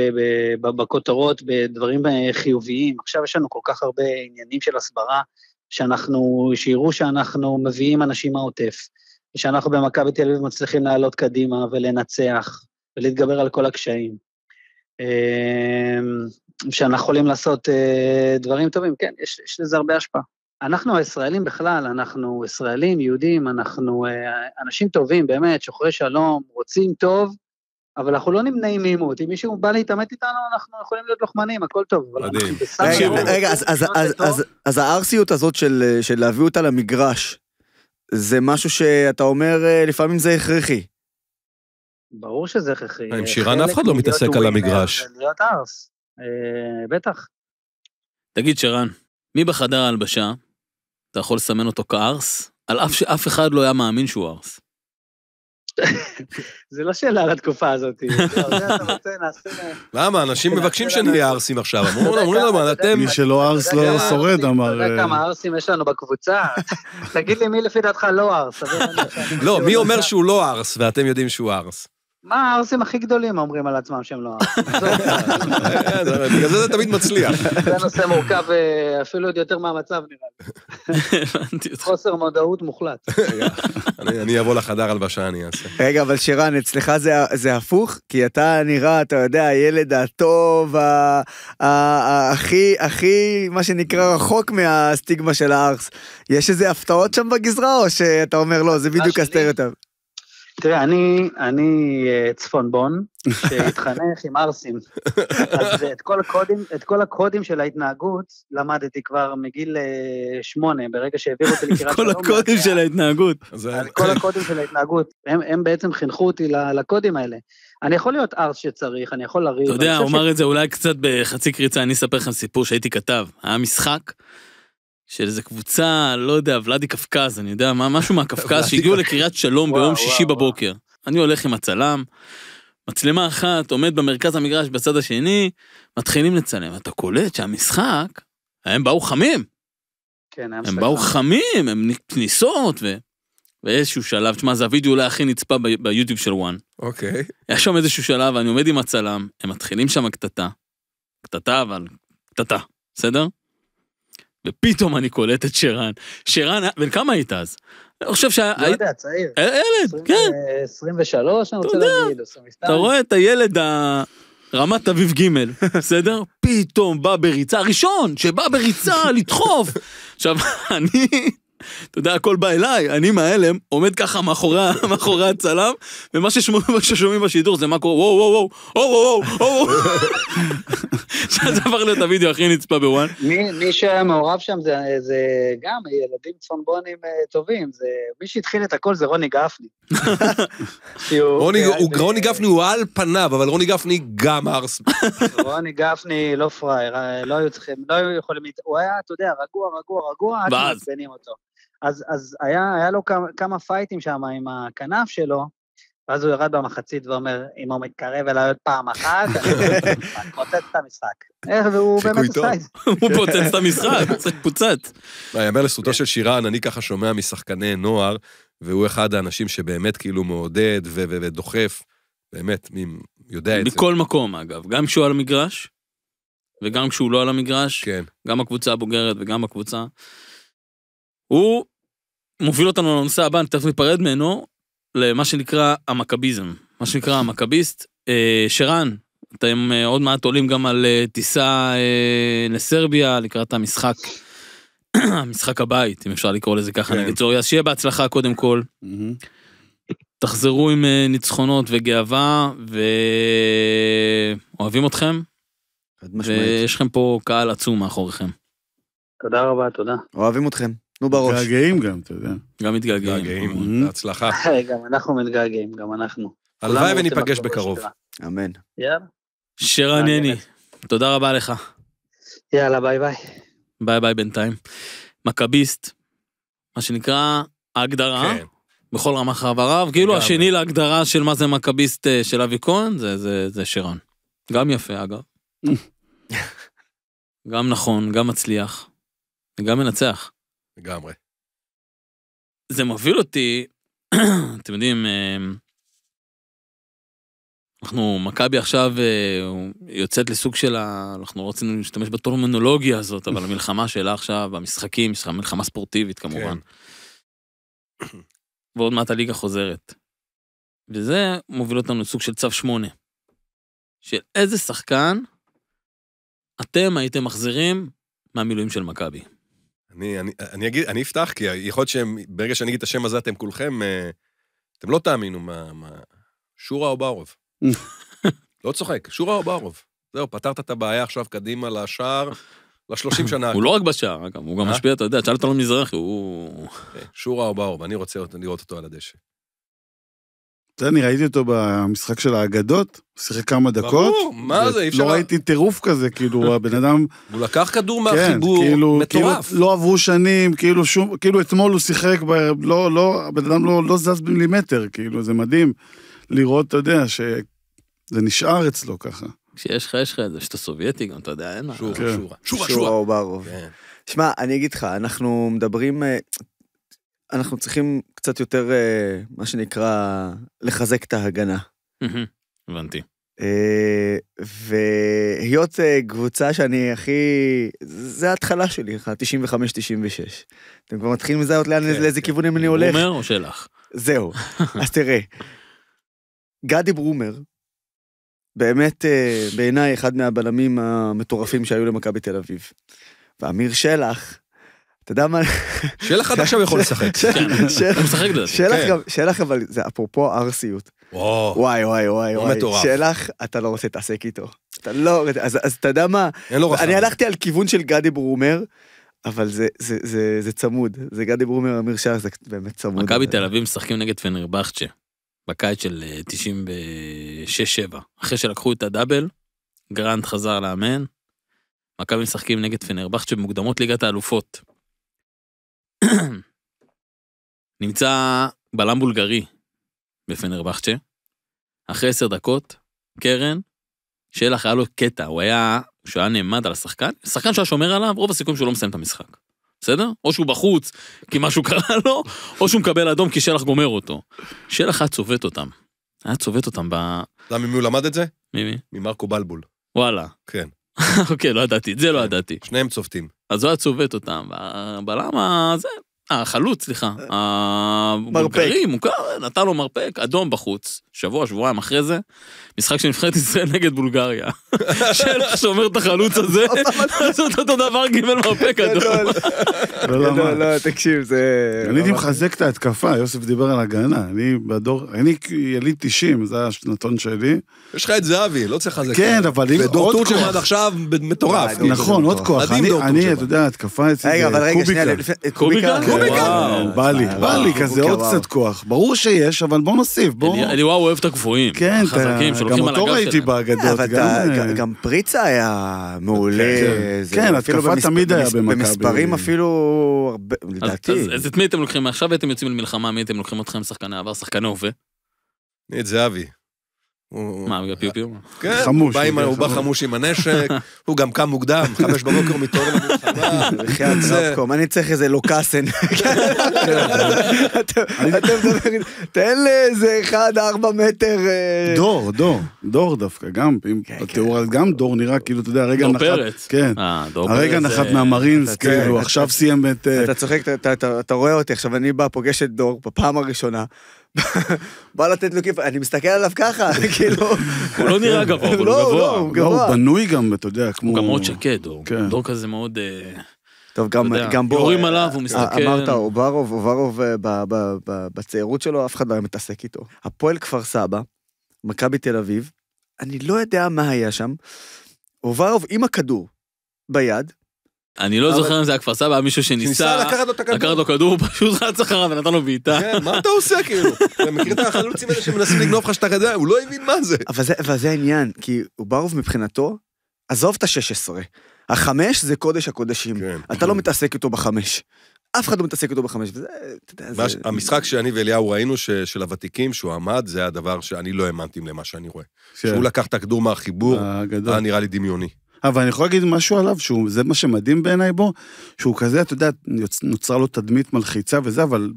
ב... בכותרות בדברים אה, חיוביים. עכשיו יש לנו כל כך הרבה עניינים של הסברה, שאנחנו, שיראו שאנחנו מביאים אנשים מהעוטף, ושאנחנו במכבי תל אביב מצליחים לעלות קדימה ולנצח ולהתגבר על כל הקשיים. אמ, שאנחנו יכולים לעשות אה, דברים טובים. כן, יש, יש לזה הרבה השפעה. אנחנו הישראלים בכלל, אנחנו ישראלים, יהודים, אנחנו אה, אנשים טובים, באמת, שוחרי שלום, רוצים טוב, אבל אנחנו לא נמנעים מעימות. אם מישהו בא להתעמת איתנו, אנחנו יכולים להיות לוחמנים, הכל טוב. מדהים. רגע, אז הערסיות הזאת של להביא אותה למגרש, זה משהו שאתה אומר, אה, לפעמים זה הכרחי. ברור שזה הכרחי. עם אה, שירן אף אחד לא מתעסק על המגרש. להיות ארס, אה, בטח. תגיד, שירן, מי בחדר ההלבשה, אתה יכול לסמן אותו כארס, על אף שאף אחד לא היה מאמין שהוא ארס? זה לא שאלה על התקופה הזאת. אה, למה? אנשים מבקשים שנהיה ערסים עכשיו. אמרו לנו, אתם... מי שלא ערס לא שורד, אמר... אתה יודע כמה ערסים יש לנו בקבוצה? תגיד לי, מי לפי דעתך לא ערס? לא, מי אומר שהוא לא ערס ואתם יודעים שהוא ערס? מה הערסים הכי גדולים אומרים על עצמם שהם לא אה, בגלל זה זה תמיד מצליח. זה נושא מורכב אה, אפילו עוד יותר מהמצב נראה לי. הבנתי אותך. חוסר מודעות מוחלט. אני אבוא לחדר הלבשה, אני אעשה. רגע, אבל שרן, אצלך זה הפוך? כי אתה נראה, אתה יודע, הילד הטוב, הכי, הכי, מה שנקרא, רחוק מהסטיגמה של הערס. יש איזה הפתעות שם בגזרה, או שאתה אומר, לא, זה בדיוק הסטריאוטאפ? תראה, אני, אני אה, צפון בון, שהתחנך עם ארסים. אז אה, את כל, הקודים, את כל הקודים של ההתנהגות למדתי כבר מגיל אה, שמונה, ברגע שהעבירו אותי לקראת שלום. את כל הקודים של ההתנהגות. כל הקודים של ההתנהגות. הם, הם בעצם חינכו אותי לקודים האלה. אני יכול להיות ארס שצריך, אני יכול לריב. אתה יודע, אומר ש... את זה אולי קצת בחצי קריצה, אני אספר לכם סיפור שהייתי כתב. היה משחק. של איזה קבוצה, לא יודע, ולאדי קפקז, אני יודע, מה, משהו מהקפקז, שהגיעו לקריית שלום וואו, ביום שישי וואו. בבוקר. אני הולך עם הצלם, מצלמה אחת עומד במרכז המגרש בצד השני, מתחילים לצלם. אתה קולט שהמשחק, הם באו חמים. כן, הם באו חמים, הם כניסות, ו... ואיזשהו שלב, תשמע, זה הווידאו אולי הכי נצפה ביוטיוב של וואן. אוקיי. היה שם איזשהו שלב, אני עומד עם הצלם, הם מתחילים שם קטטה. קטטה, אבל קטטה, בסדר? ופתאום אני קולט את שרן. שרן, בן כמה היית אז? אני חושב שהיה... לא יודע, צעיר. אה, ילד, כן. 23, אני רוצה להגיד, 22. אתה רואה את הילד ה... רמת אביב ג', בסדר? פתאום בא בריצה, הראשון שבא בריצה לדחוף. עכשיו, אני אתה יודע, הכל בא אליי, אני מההלם, עומד ככה מאחורי הצלם, ומה ששומעים בשידור זה מה קורה, וואו, וואו, וואו, וואו, וואו, וואו. זה הפך להיות הוידאו הכי נצפה בוואן. מי שהיה מעורב שם זה גם ילדים צפונבונים אה, טובים, מי שהתחיל את הכל זה רוני גפני. אה, אה, רוני גפני הוא על פניו, אבל רוני גפני גם ארס. רוני גפני לא פראייר, לא היו צריכים, לא היו יכולים, הוא היה, אתה יודע, רגוע, רגוע, רגוע, עד שמעצבנים אותו. אז, אז היה, היה לו כמה, כמה פייטים שם עם הכנף שלו, ואז הוא ירד במחצית ואומר, אם הוא מתקרב אליי עוד פעם אחת, אני פוצץ את המשחק. איך, והוא באמת עשה את זה. הוא פוצץ את המשחק, הוא צריך פוצץ. לא, יאמר לזכותו של שירן, אני ככה שומע משחקני נוער, והוא אחד האנשים שבאמת כאילו מעודד ודוחף, באמת, מי יודע את זה. מכל מקום, אגב, גם כשהוא על המגרש, וגם כשהוא לא על המגרש, כן. גם הקבוצה הבוגרת וגם הקבוצה. הוא מוביל אותנו לנושא הבא, אני תכף ניפרד ממנו, למה שנקרא המכביזם. מה שנקרא המכביסט. אה, שרן, אתם אה, עוד מעט עולים גם על אה, טיסה לסרביה לקראת המשחק, משחק הבית, אם אפשר לקרוא לזה ככה, כן. נגד זוריה. שיהיה בהצלחה קודם כל. Mm-hmm. תחזרו עם ניצחונות וגאווה, ואוהבים אתכם. ויש לכם פה קהל עצום מאחוריכם. תודה רבה, תודה. אוהבים אתכם. נו בראש. מתגעגעים גם, אתה יודע. גם מתגעגעים. מתגעגעים, אוקיי. בהצלחה. אה, גם אנחנו מתגעגעים, גם אנחנו. הלוואי וניפגש בקרוב. אמן. יאללה. שרן יני, תודה רבה לך. יאללה, ביי ביי. ביי ביי בינתיים. מכביסט, מה שנקרא ההגדרה, כן. בכל רמ"ח איבריו, כאילו השני להגדרה של מה זה מכביסט אה, של אבי כהן, זה, זה, זה שרן. גם יפה אגב. גם נכון, גם מצליח, וגם מנצח. לגמרי. זה מוביל אותי, אתם יודעים, אמ, אנחנו, מכבי עכשיו אה, יוצאת לסוג של ה... אנחנו לא רוצים להשתמש בטורמונולוגיה הזאת, אבל המלחמה שלה עכשיו, המשחקים, יש לך מלחמה ספורטיבית כמובן. כן. ועוד מעט הליגה חוזרת. וזה מוביל אותנו לסוג של צו 8. של איזה שחקן אתם הייתם מחזירים מהמילואים של מכבי. אני, אני, אני אגיד, אני אפתח, כי יכול להיות שברגע שאני אגיד את השם הזה, אתם כולכם, אה, אתם לא תאמינו מה... מה... שורה או ברוב. לא צוחק, שורה או ברוב. זהו, פתרת את הבעיה עכשיו קדימה לשער, ל-30 שנה. הוא לא רק בשער, אגב, הוא גם אה? משפיע, אתה יודע, תשאל אותו מזרחי, הוא... כן, שורה או ברוב, אני רוצה לראות אותו על הדשא. אתה יודע, אני ראיתי אותו במשחק של האגדות, הוא שיחק כמה דקות. ברור, מה זה, אי לא אפשר... לא ראיתי טירוף כזה, כאילו, הבן אדם... הוא לקח כדור כן, מהחיבור, כאילו, כאילו, מטורף. לא עברו שנים, כאילו שום... כאילו אתמול הוא שיחק, לא, לא, הבן אדם לא, לא זז במילימטר, כאילו, זה מדהים לראות, אתה יודע, שזה נשאר אצלו ככה. כשיש לך, יש לך את זה, שאתה סובייטי גם, אתה יודע, אין מה. שורה, כן. שורה. שורה, שורה. שורה, שורה. כן. תשמע, אני אגיד לך, אנחנו מדברים, אה, אנחנו צריכים קצת יותר, אה, מה שנקרא, לחזק את ההגנה. הבנתי. אה, והיות אה, קבוצה שאני הכי... זה ההתחלה שלי, 95-96. אתם כבר מתחילים לאן, כן, לאיזה כן. כיוונים אני הולך. ברומר או שלך? זהו. אז תראה, גדי ברומר, באמת בעיניי אחד מהבלמים המטורפים שהיו למכבי תל אביב. ואמיר שלח, אתה יודע מה? שלח עד עכשיו יכול לשחק. שלח כן. כן. גם, שלח אבל, זה אפרופו ארסיות. וואי וואי וואי לא וואי. מטורף. שלח, אתה לא רוצה להתעסק איתו. אתה לא, אז אתה יודע מה? אני הלכתי על כיוון של גדי ברומר. אבל זה, צמוד, זה גדי ברומר, אמיר שר, זה באמת צמוד. מכבי תל אביב משחקים נגד פנרבכצ'ה, בקיץ של 96-7. אה, אחרי שלקחו את הדאבל, גרנד חזר לאמן, מכבי משחקים נגד פנרבכצ'ה במוקדמות ליגת האלופות. נמצא בלם בולגרי בפנרבחצ'ה. אחרי עשר דקות, קרן, שלח היה לו קטע, הוא היה, שהוא היה נעמד על השחקן, שחקן שהיה שומר עליו, רוב הסיכויים שהוא לא מסיים את המשחק. בסדר? או שהוא בחוץ, כי משהו קרה לו, או שהוא מקבל אדום כי שלח גומר אותו. שלח היה צובט אותם. היה צובט אותם ב... אתה יודע ממי הוא למד את זה? ממי? ממרקו בלבול. וואלה. כן. אוקיי, לא ידעתי, את זה לא כן. ידעתי. שניהם צובטים. אז הוא היה צובט אותם, והבלם הזה, החלוץ, סליחה, המרפק. אה, אה, מוכר, נתן לו מרפק, אדום בחוץ, שבוע, שבועיים אחרי זה, משחק של נבחרת ישראל נגד בולגריה. שאלה שומר את החלוץ הזה, לעשות אותו דבר, קיבל מרפק אדום. לא, לא, תקשיב, זה... אני הייתי מחזק את ההתקפה, יוסף דיבר על הגנה, אני בדור, אני יליד 90, זה השנתון שלי. יש לך את זהבי, לא צריך לחזק. כן, אבל אם עוד כוח. ודור עד עכשיו מטורף. נכון, עוד כוח. אני, אתה יודע, התקפה אצלי זה קוביקה. וואו, בא לי, בא לי כזה עוד קצת כוח. ברור שיש, אבל בוא נוסיף, בוא. אני וואו אוהב את הקבועים. כן, החזקים שהולכים על הגב שלהם. גם אותו ראיתי אה, באגדות. גם פריצה היה מעולה. כן, כן התקפה תמיד היה במכבי. במספרים אפילו, לדעתי. אז את מי אתם לוקחים? עכשיו הייתם יוצאים למלחמה, מי הייתם לוקחים אתכם, שחקני עבר, שחקני הווה? את זהבי. מה, בגלל פיו פיו? כן, הוא בא חמוש עם הנשק, הוא גם קם מוקדם, חמש בבוקר הוא מתעורר למלחמה, בחייאת סאבקום, אני צריך איזה לוקאסן. כן. תן לאיזה אחד, ארבע מטר... אה, דור, דור, דור דווקא, גם בתיאור, כן, כן. גם דור נראה כאילו, אתה יודע, הרגע נחת... דור פרץ. כן, אה, הרגע נחת אה, מהמרינס, כאילו, עכשיו סיים את... אתה צוחק, אתה רואה אותי, עכשיו אני בא, פוגש את דור בפעם הראשונה. בא לתת לו כיף, אני מסתכל עליו ככה, כאילו... הוא לא נראה גבוה, אבל הוא לא, גבוה. לא, הוא לא, גבוה. הוא בנוי גם, אתה יודע, כמו... הוא גם מאוד שקד, הוא כן. דור כזה מאוד... אה, טוב, גם, גם בו... יורים אה, עליו, הוא אה, מסתכל. אמרת, אוברוב, אוברוב בצעירות שלו, אף אחד לא היה מתעסק איתו. הפועל כפר סבא, מכבי תל אביב, אני לא יודע מה היה שם. אוברוב עם הכדור ביד, אני לא זוכר אם זה היה כפר סבא, היה מישהו שניסה, לקחת לו את הכדור. כדור, פשוט רץ אחריו ונתן לו בעיטה. כן, מה אתה עושה כאילו? אתה מכיר את החלוצים האלה שמנסים לגנוב לך שאתה כזה, הוא לא הבין מה זה. אבל זה העניין, כי אוברוב מבחינתו, עזוב את ה-16, החמש זה קודש הקודשים, כן. אתה לא מתעסק איתו בחמש. אף אחד לא מתעסק איתו בחמש, וזה, אתה יודע, זה... המשחק שאני ואליהו ראינו ש, של הוותיקים, שהוא עמד, זה הדבר שאני לא האמנתי למה שאני רואה. כן. שהוא לקח את הכדור מהחיבור, היה נראה לי דמיוני. אבל אני יכול להגיד משהו עליו, שזה מה שמדהים בעיניי בו, שהוא כזה, אתה יודע, נוצרה לו תדמית מלחיצה וזה, אבל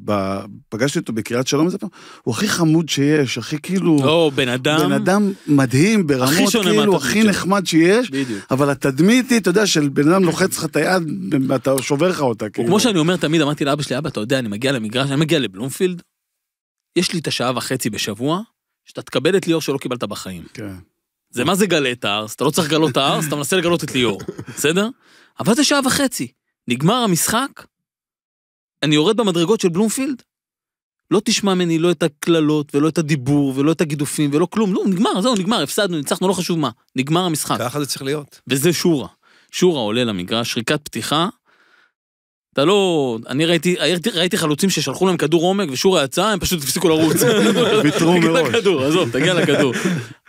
פגשתי אותו בקריאת שלום איזה פעם, הוא הכי חמוד שיש, הכי כאילו... לא, בן אדם... בן אדם מדהים, ברמות כאילו הכי נחמד שיש, בדיוק. אבל התדמית היא, אתה יודע, של בן אדם לוחץ לך את היד, אתה שובר לך אותה, כאילו. כמו שאני אומר תמיד, אמרתי לאבא שלי, אבא, אתה יודע, אני מגיע למגרש, אני מגיע לבלומפילד, יש לי את השעה וחצי בשבוע, שאתה תקבל את ליאור שלא קיבלת בחיים. כן. זה מה זה גלה את הארס, אתה לא צריך לגלות את הארס, אתה מנסה לגלות את ליאור, בסדר? עבדת שעה וחצי. נגמר המשחק, אני יורד במדרגות של בלומפילד, לא תשמע ממני לא את הקללות, ולא את הדיבור, ולא את הגידופים, ולא כלום. לא, נגמר, זהו, נגמר, הפסדנו, ניצחנו, לא חשוב מה. נגמר המשחק. ככה זה צריך להיות. וזה שורה. שורה עולה למגרש, שריקת פתיחה, אתה לא... אני ראיתי, ראיתי, חלוצים ששלחו להם כדור עומק ושורה יצא, הם פשוט הפסיקו לרוץ. ויתרו מראש. תגיע לכדור, עזוב, תגיע לכדור.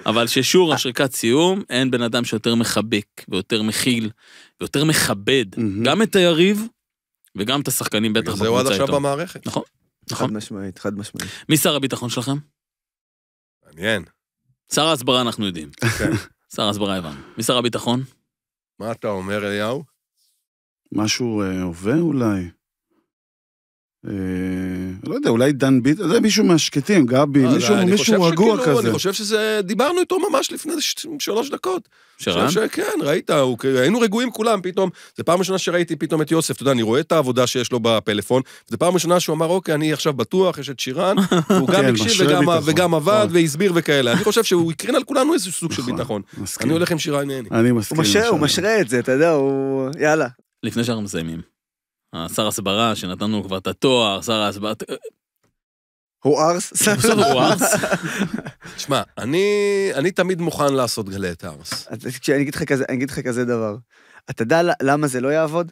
אבל ששורה שריקת סיום, אין בן אדם שיותר מחבק ויותר מכיל ויותר מכבד גם את היריב וגם את השחקנים בטח בקבוצה איתו. זהו עד עכשיו במערכת. נכון, נכון. חד משמעית, חד משמעית. מי שר הביטחון שלכם? מעניין. שר ההסברה אנחנו יודעים. כן. שר ההסברה הבנו. מי שר הביטחון? מה אתה אומר, אליהו? משהו אה, הווה אה, אולי? אה, לא יודע, אולי דן ביט, זה אה, מישהו מהשקטים, גבי, לא, מישהו, לא, מישהו רגוע שכאילו, כזה. אני חושב שזה, דיברנו איתו ממש לפני ש, שלוש דקות. שרן? ש, כן, ראית, הוא, היינו רגועים כולם פתאום. זו פעם ראשונה שראיתי פתאום את יוסף, אתה יודע, אני רואה את העבודה שיש לו בפלאפון, וזו פעם ראשונה שהוא אמר, אוקיי, אני עכשיו בטוח, יש את שירן, והוא גם כן, הקשיב כן, וגם, וגם עבד והסביר וכאלה. אני חושב שהוא הקרין על כולנו איזה סוג של נכון, ביטחון. אני הולך עם שירן יעני. אני מסכים. הוא משרה את זה, אתה יודע, הוא... יאללה. לפני שאנחנו מסיימים. השר הסברה, שנתנו כבר את התואר, שר ההסברה... הוא ארס? בסדר, הוא ארס. שמע, אני תמיד מוכן לעשות גלי את הארס. אני אגיד לך כזה דבר, אתה יודע למה זה לא יעבוד?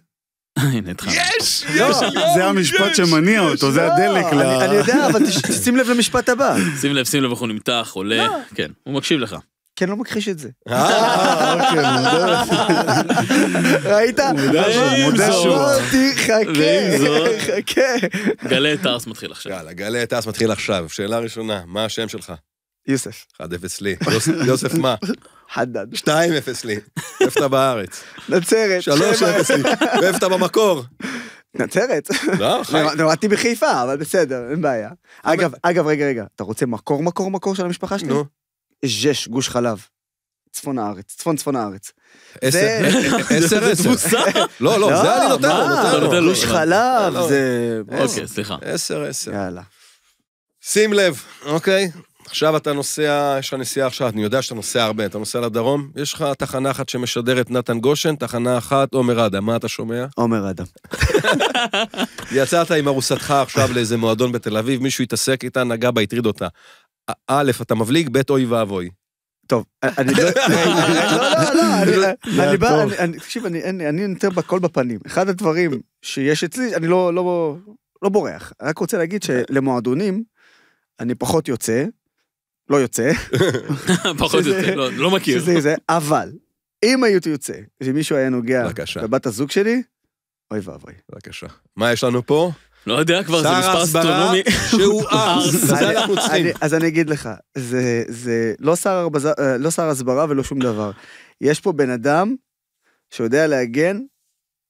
הנה התחלנו. יש! לא, לא, יש! זה המשפט שמניע אותו, זה לא. הדלק ל... אני יודע, אבל שים לב למשפט הבא. שים לב, שים לב איך הוא נמתח, עולה, כן, הוא מקשיב לך. כן לא מכחיש את זה. אה, אוקיי, ראית? חכה, חכה. גלי תרס מתחיל עכשיו. יאללה, גלי תרס מתחיל עכשיו. שאלה ראשונה, מה השם שלך? יוסף. 1-0 לי. יוסף מה? חדד. 2-0 לי. איפה אתה בארץ? נצרת. 3-0 לי. ואיפה אתה במקור? נצרת. לא, חי. נולדתי בחיפה, אבל בסדר, אין בעיה. אגב, אגב, רגע, רגע, אתה רוצה מקור, מקור, מקור של המשפחה שלי? נו. ז'ש, גוש חלב. צפון הארץ, צפון צפון הארץ. עשר, עשר, עשר. לא, לא, זה לא, אני נותן לו. גוש חלב, לא, לא. זה... אוקיי, סליחה. עשר, עשר. יאללה. שים לב, אוקיי? עכשיו אתה נוסע, יש לך נסיעה עכשיו, אני יודע שאתה נוסע הרבה, אתה נוסע לדרום, יש לך תחנה אחת שמשדרת נתן גושן, תחנה אחת עומר אדם, מה אתה שומע? עומר אדם. יצאת עם ארוסתך עכשיו לאיזה מועדון בתל אביב, מישהו התעסק איתה, נגע בה, הטריד אותה. א', אתה מבליג, ב', אוי ואבוי. טוב, אני לא-, לא... לא, לא, אני לא, לא, בא, תקשיב, אני נותן הכל בפנים. אחד הדברים שיש אצלי, אני לא בורח. רק רוצה להגיד שלמועדונים, אני פחות יוצא, לא יוצא. פחות יוצא, לא מכיר. אבל, אם הייתי יוצא, ומישהו היה נוגע בבת הזוג שלי, אוי ואבוי. בבקשה. מה יש לנו פה? לא יודע כבר, זה מספר אסטרונומי. שהוא ארס. אז אני אגיד לך, זה לא, אה, לא שר הסברה ולא שום דבר. יש פה בן אדם שיודע להגן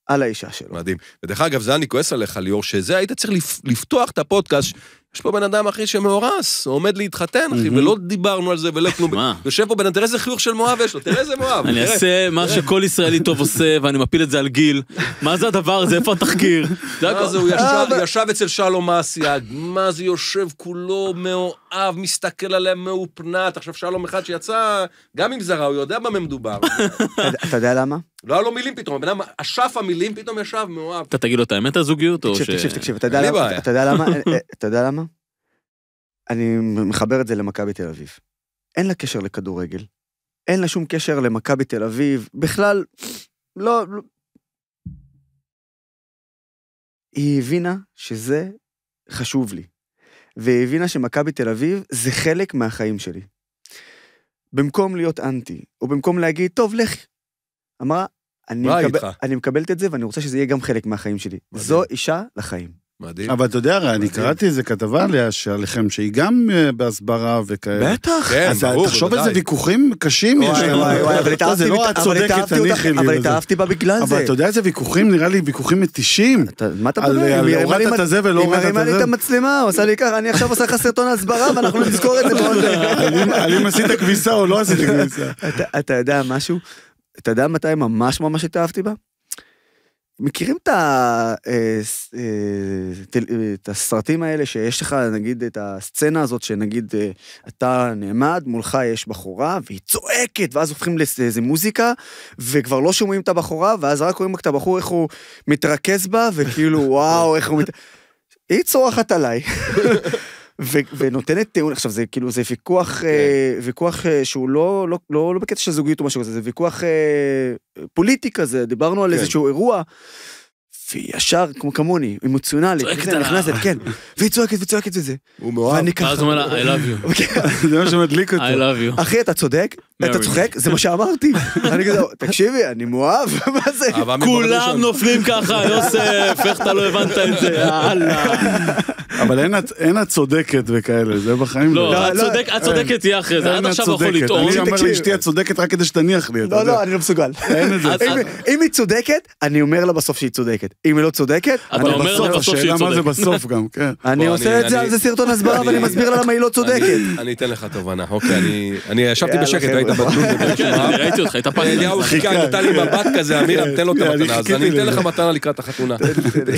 על האישה שלו. מדהים. ודרך אגב, זה אני כועס עליך, ליאור, שזה היית צריך לפתוח את הפודקאסט יש פה בן אדם, אחי, שמאורס, הוא עומד להתחתן, אחי, ולא דיברנו על זה ולא כלום. יושב פה בן אדם, תראה איזה חיוך של מואב יש לו, תראה איזה מואב. אני אעשה מה שכל ישראלי טוב עושה, ואני מפיל את זה על גיל. מה זה הדבר הזה, איפה התחקיר? זה רק כזה, הוא אה, ישב אצל שלום אסיאג, מה זה יושב כולו מאוהב, מסתכל עליהם מאופנת. עכשיו, שלום אחד שיצא, גם עם זרה, הוא יודע במה מדובר. אתה יודע למה? לא היה לו מילים פתאום, הבן אדם אשף המילים, פתאום ישב מאוהב. אתה תגיד לו את האמת הזוגיות, או ש... תקשיב, תקשיב, אתה יודע למה? אתה יודע למה? אה, אה, אני מחבר את זה למכבי תל אביב. אין לה קשר לכדורגל, אין לה שום קשר למכבי תל אביב, בכלל, לא, לא... היא הבינה שזה חשוב לי, והיא הבינה שמכבי תל אביב זה חלק מהחיים שלי. במקום להיות אנטי, או במקום להגיד, טוב, לך. אמרה, אני, מקבל, אני מקבלת את זה ואני רוצה שזה יהיה גם חלק מהחיים שלי. מדהים. זו אישה לחיים. מדהים. אבל אתה יודע, הרי אני קראתי איזה כתבה עליה שעליכם, שהיא גם אה, בהסברה וכאלה. בטח. כן, אה, ברור, תחשוב איזה ויכוחים קשים יש להם. זה לא את צודקת, תניחי לי. אבל התאהבתי בה בגלל זה. אבל אתה יודע איזה ויכוחים, נראה לי ויכוחים מתישים. מה אתה מדבר? אה, על הורדת את הזה ולא הורדת את זה. היא מרימה לי את המצלמה, עושה לי ככה, אני עכשיו עושה לך סרטון הסברה ואנחנו נזכור את זה בעוד... האם עשית כביסה או לא עשית כביסה? אתה יודע משהו? אתה יודע מתי ממש ממש התאהבתי בה? מכירים את, ה... אה, אה, אה, את הסרטים האלה שיש לך, נגיד, את הסצנה הזאת שנגיד אתה נעמד, מולך יש בחורה, והיא צועקת, ואז הופכים לאיזה מוזיקה, וכבר לא שומעים את הבחורה, ואז רק רואים את הבחור, איך הוא מתרכז בה, וכאילו, וואו, איך הוא מת... היא צורחת עליי. ו- ונותנת טיעון, עכשיו זה כאילו, זה ויכוח, okay. כן. אה, ויכוח אה, שהוא לא, לא, לא, לא בקטע של זוגיות או משהו כזה, זה ויכוח אה, פוליטי כזה, דיברנו על okay. כן. איזשהו אירוע. והיא ישר, כמו כמוני, אמוציונלית, צועקת עליו. נכנסת, כן. והיא צועקת וצועקת וזה. הוא מאוהב. ואני ככה. ואז הוא אומר לה, I love you. אוקיי. זה מה שמדליק אותו. I love you. אחי, אתה צודק, אתה צוחק, זה מה שאמרתי. אני כזה, תקשיבי, אני מאוהב, מה זה? כולם נופלים ככה, יוסף, איך אתה לא הבנת את זה, יאללה. אבל אין הצודקת וכאלה, זה בחיים. לא, הצודקת לא. לא, לא, צודקת תהיה אחרי זה, עד עכשיו יכול לטעון. אני אומר לאשתי, הצודקת רק כדי שתניח לי, לא, לא, אני לא מסוגל. אם היא צודקת, אני אומר לה בסוף שהיא צודקת. אם היא לא צודקת, אבל אתה אומר לה בסוף שהיא צודקת. מה זה בסוף גם, כן. לא, אני עושה את זה על זה סרטון הסברה ואני מסביר לה למה היא לא צודקת. אני אתן לך תובנה, אוקיי, אני ישבתי בשקט, היית בטוח. כן, ראיתי אותך, היית פעם. אליהו חיכה, כן. נתן לי מבט כזה, אמירה, כן. תן לו את המתנה, אז אני אתן לך מתנה לקראת החתונה.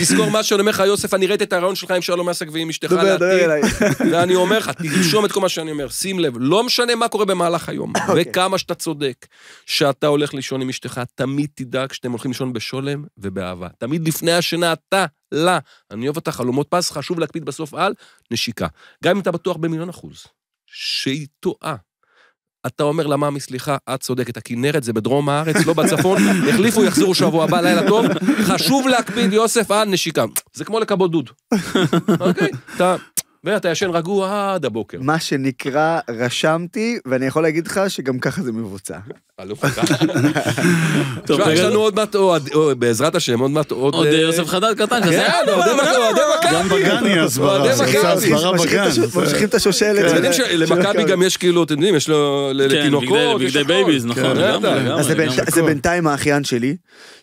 תזכור מה שאני אומר לך, יוסף, אני ראיתי את הרעיון שלך עם שלום עסק ועם אשתך לעתיד, ואני אומר לך, תרשום את כל מה שאני אומר, שים לב, לא משנה מה קורה במהלך היום, אוקיי. וכמה שאתה צודק, שאתה הולך לישון עם אשתך, תמיד תדאג שאתם הולכים לישון בשולם ובאהבה. תמיד לפני השינה, אתה, לה, אני אוהב אותך, חלומות פס, חשוב להקפיד בסוף על נשיקה. גם אם אתה בטוח במיליון אחוז שהיא טועה, אתה אומר לה, מאמי, סליחה, את צודקת, הכנרת זה בדרום הארץ, לא בצפון, החליפו, יחזירו שבוע הבא, לילה טוב, חשוב להקפיד, יוסף, על נשיקה. זה כמו לכבות דוד. אוקיי? אתה... ואתה ישן רגוע עד הבוקר. מה שנקרא, רשמתי, ואני יכול להגיד לך שגם ככה זה מבוצע. אלוף אה, לא אחד. תשמע, יש לנו עוד מעט, בעזרת השם, עוד מעט עוד... עוד אה, יוסף חדד קטן, כזה כן, יאללה, לא? אוהדי מכבי. גם בגני הסברה, הסברה בגן. ממשיכים את השושלת. למכבי כן. גם יש כאילו, אתם יודעים, יש לו כן, לתינוקות. בגדי בייביז, נכון. אז זה בינתיים האחיין שלי,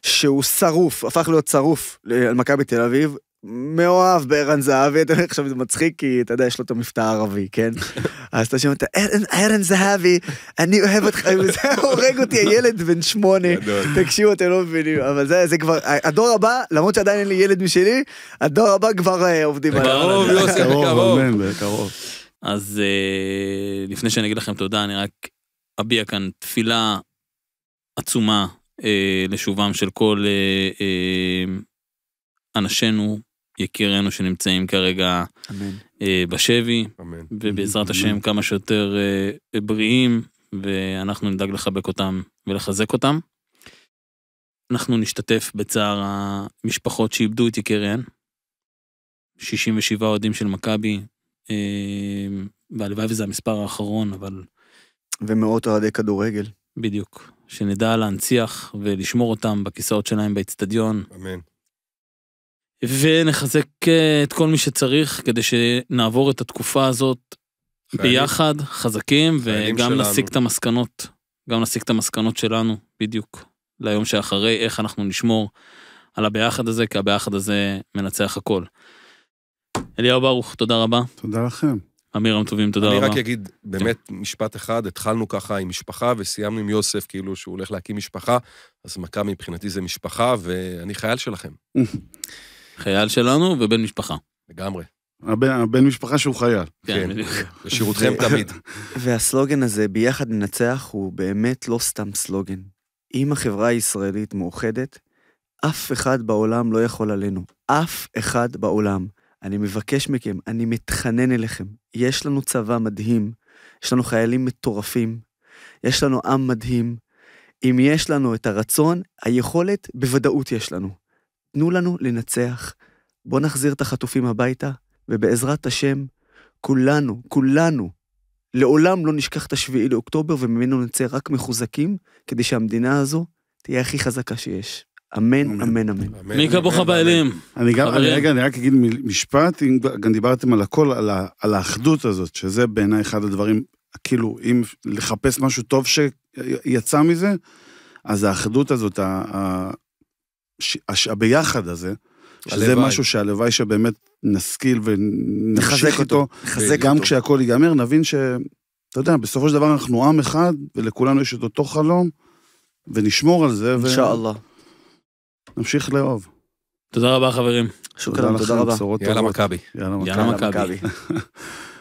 שהוא שרוף, הפך להיות שרוף אה, על מכבי תל אביב, מאוהב בערן זהבי, אתה אומר עכשיו זה מצחיק כי אתה יודע, יש לו את המבטא הערבי, כן? אז אתה שומע את ערן זהבי, אני אוהב אותך, זה הורג אותי, הילד בן שמונה, תקשיבו, אתם לא מבינים, אבל זה, כבר, הדור הבא, למרות שעדיין אין לי ילד משלי, הדור הבא כבר אה, עובדים עליו. קרוב, יוסי, בקרוב. בקרוב. אז אה, לפני שאני אגיד לכם תודה, אני רק אביע כאן תפילה עצומה אה, לשובם של כל אנשינו, יקירינו שנמצאים כרגע Amen. אה, בשבי, אמן. ובעזרת אמן. השם כמה שיותר אה, בריאים, ואנחנו נדאג לחבק אותם ולחזק אותם. אנחנו נשתתף בצער המשפחות שאיבדו את יקיריהן. 67 אוהדים של מכבי, אה, והלוואי וזה המספר האחרון, אבל... ומאות אוהדי כדורגל. בדיוק. שנדע להנציח ולשמור אותם בכיסאות שלהם באצטדיון. אמן. ונחזק אה, את כל מי שצריך כדי שנעבור את התקופה הזאת חיילים. ביחד, חזקים, וגם שלנו. נסיק את המסקנות, גם נסיק את המסקנות שלנו, בדיוק, ליום שאחרי, איך אנחנו נשמור על הביחד הזה, כי הביחד הזה מנצח הכל. אליהו ברוך, תודה רבה. תודה לכם. אמיר, המטובים, תודה אני רבה. אני רק אגיד באמת כן. משפט אחד, התחלנו ככה עם משפחה וסיימנו עם יוסף, כאילו שהוא הולך להקים משפחה, אז מכה מבחינתי זה משפחה, ואני חייל שלכם. חייל שלנו ובן משפחה. לגמרי. הבן, הבן משפחה שהוא חייל. כן, כן בשירותכם תמיד. והסלוגן הזה, ביחד ננצח, הוא באמת לא סתם סלוגן. אם החברה הישראלית מאוחדת, אף אחד בעולם לא יכול עלינו. אף אחד בעולם. אני מבקש מכם, אני מתחנן אליכם. יש לנו צבא מדהים, יש לנו חיילים מטורפים, יש לנו עם מדהים. אם יש לנו את הרצון, היכולת בוודאות יש לנו. תנו לנו לנצח. בואו נחזיר את החטופים הביתה, ובעזרת השם, כולנו, כולנו, לעולם לא נשכח את השביעי לאוקטובר, וממנו נצא רק מחוזקים, כדי שהמדינה הזו תהיה הכי חזקה שיש. אמן, אמן, אמן. מי כבוך בעלים. אני גם, אני רגע, אני רק אגיד משפט, אם גם דיברתם על הכל, על האחדות הזאת, שזה בעיניי אחד הדברים, כאילו, אם לחפש משהו טוב שיצא מזה, אז האחדות הזאת, הש... הביחד הזה, שזה הלוואי. משהו שהלוואי שבאמת נשכיל ונחזק אותו, אותו. גם אותו. כשהכול ייגמר, נבין ש... אתה יודע, בסופו של דבר אנחנו עם אחד, ולכולנו יש את אותו חלום, ונשמור על זה. ו... אינשאללה. נמשיך לאהוב. תודה רבה, חברים. שוכרן, תודה רבה. יאללה מכבי. יאללה מכבי.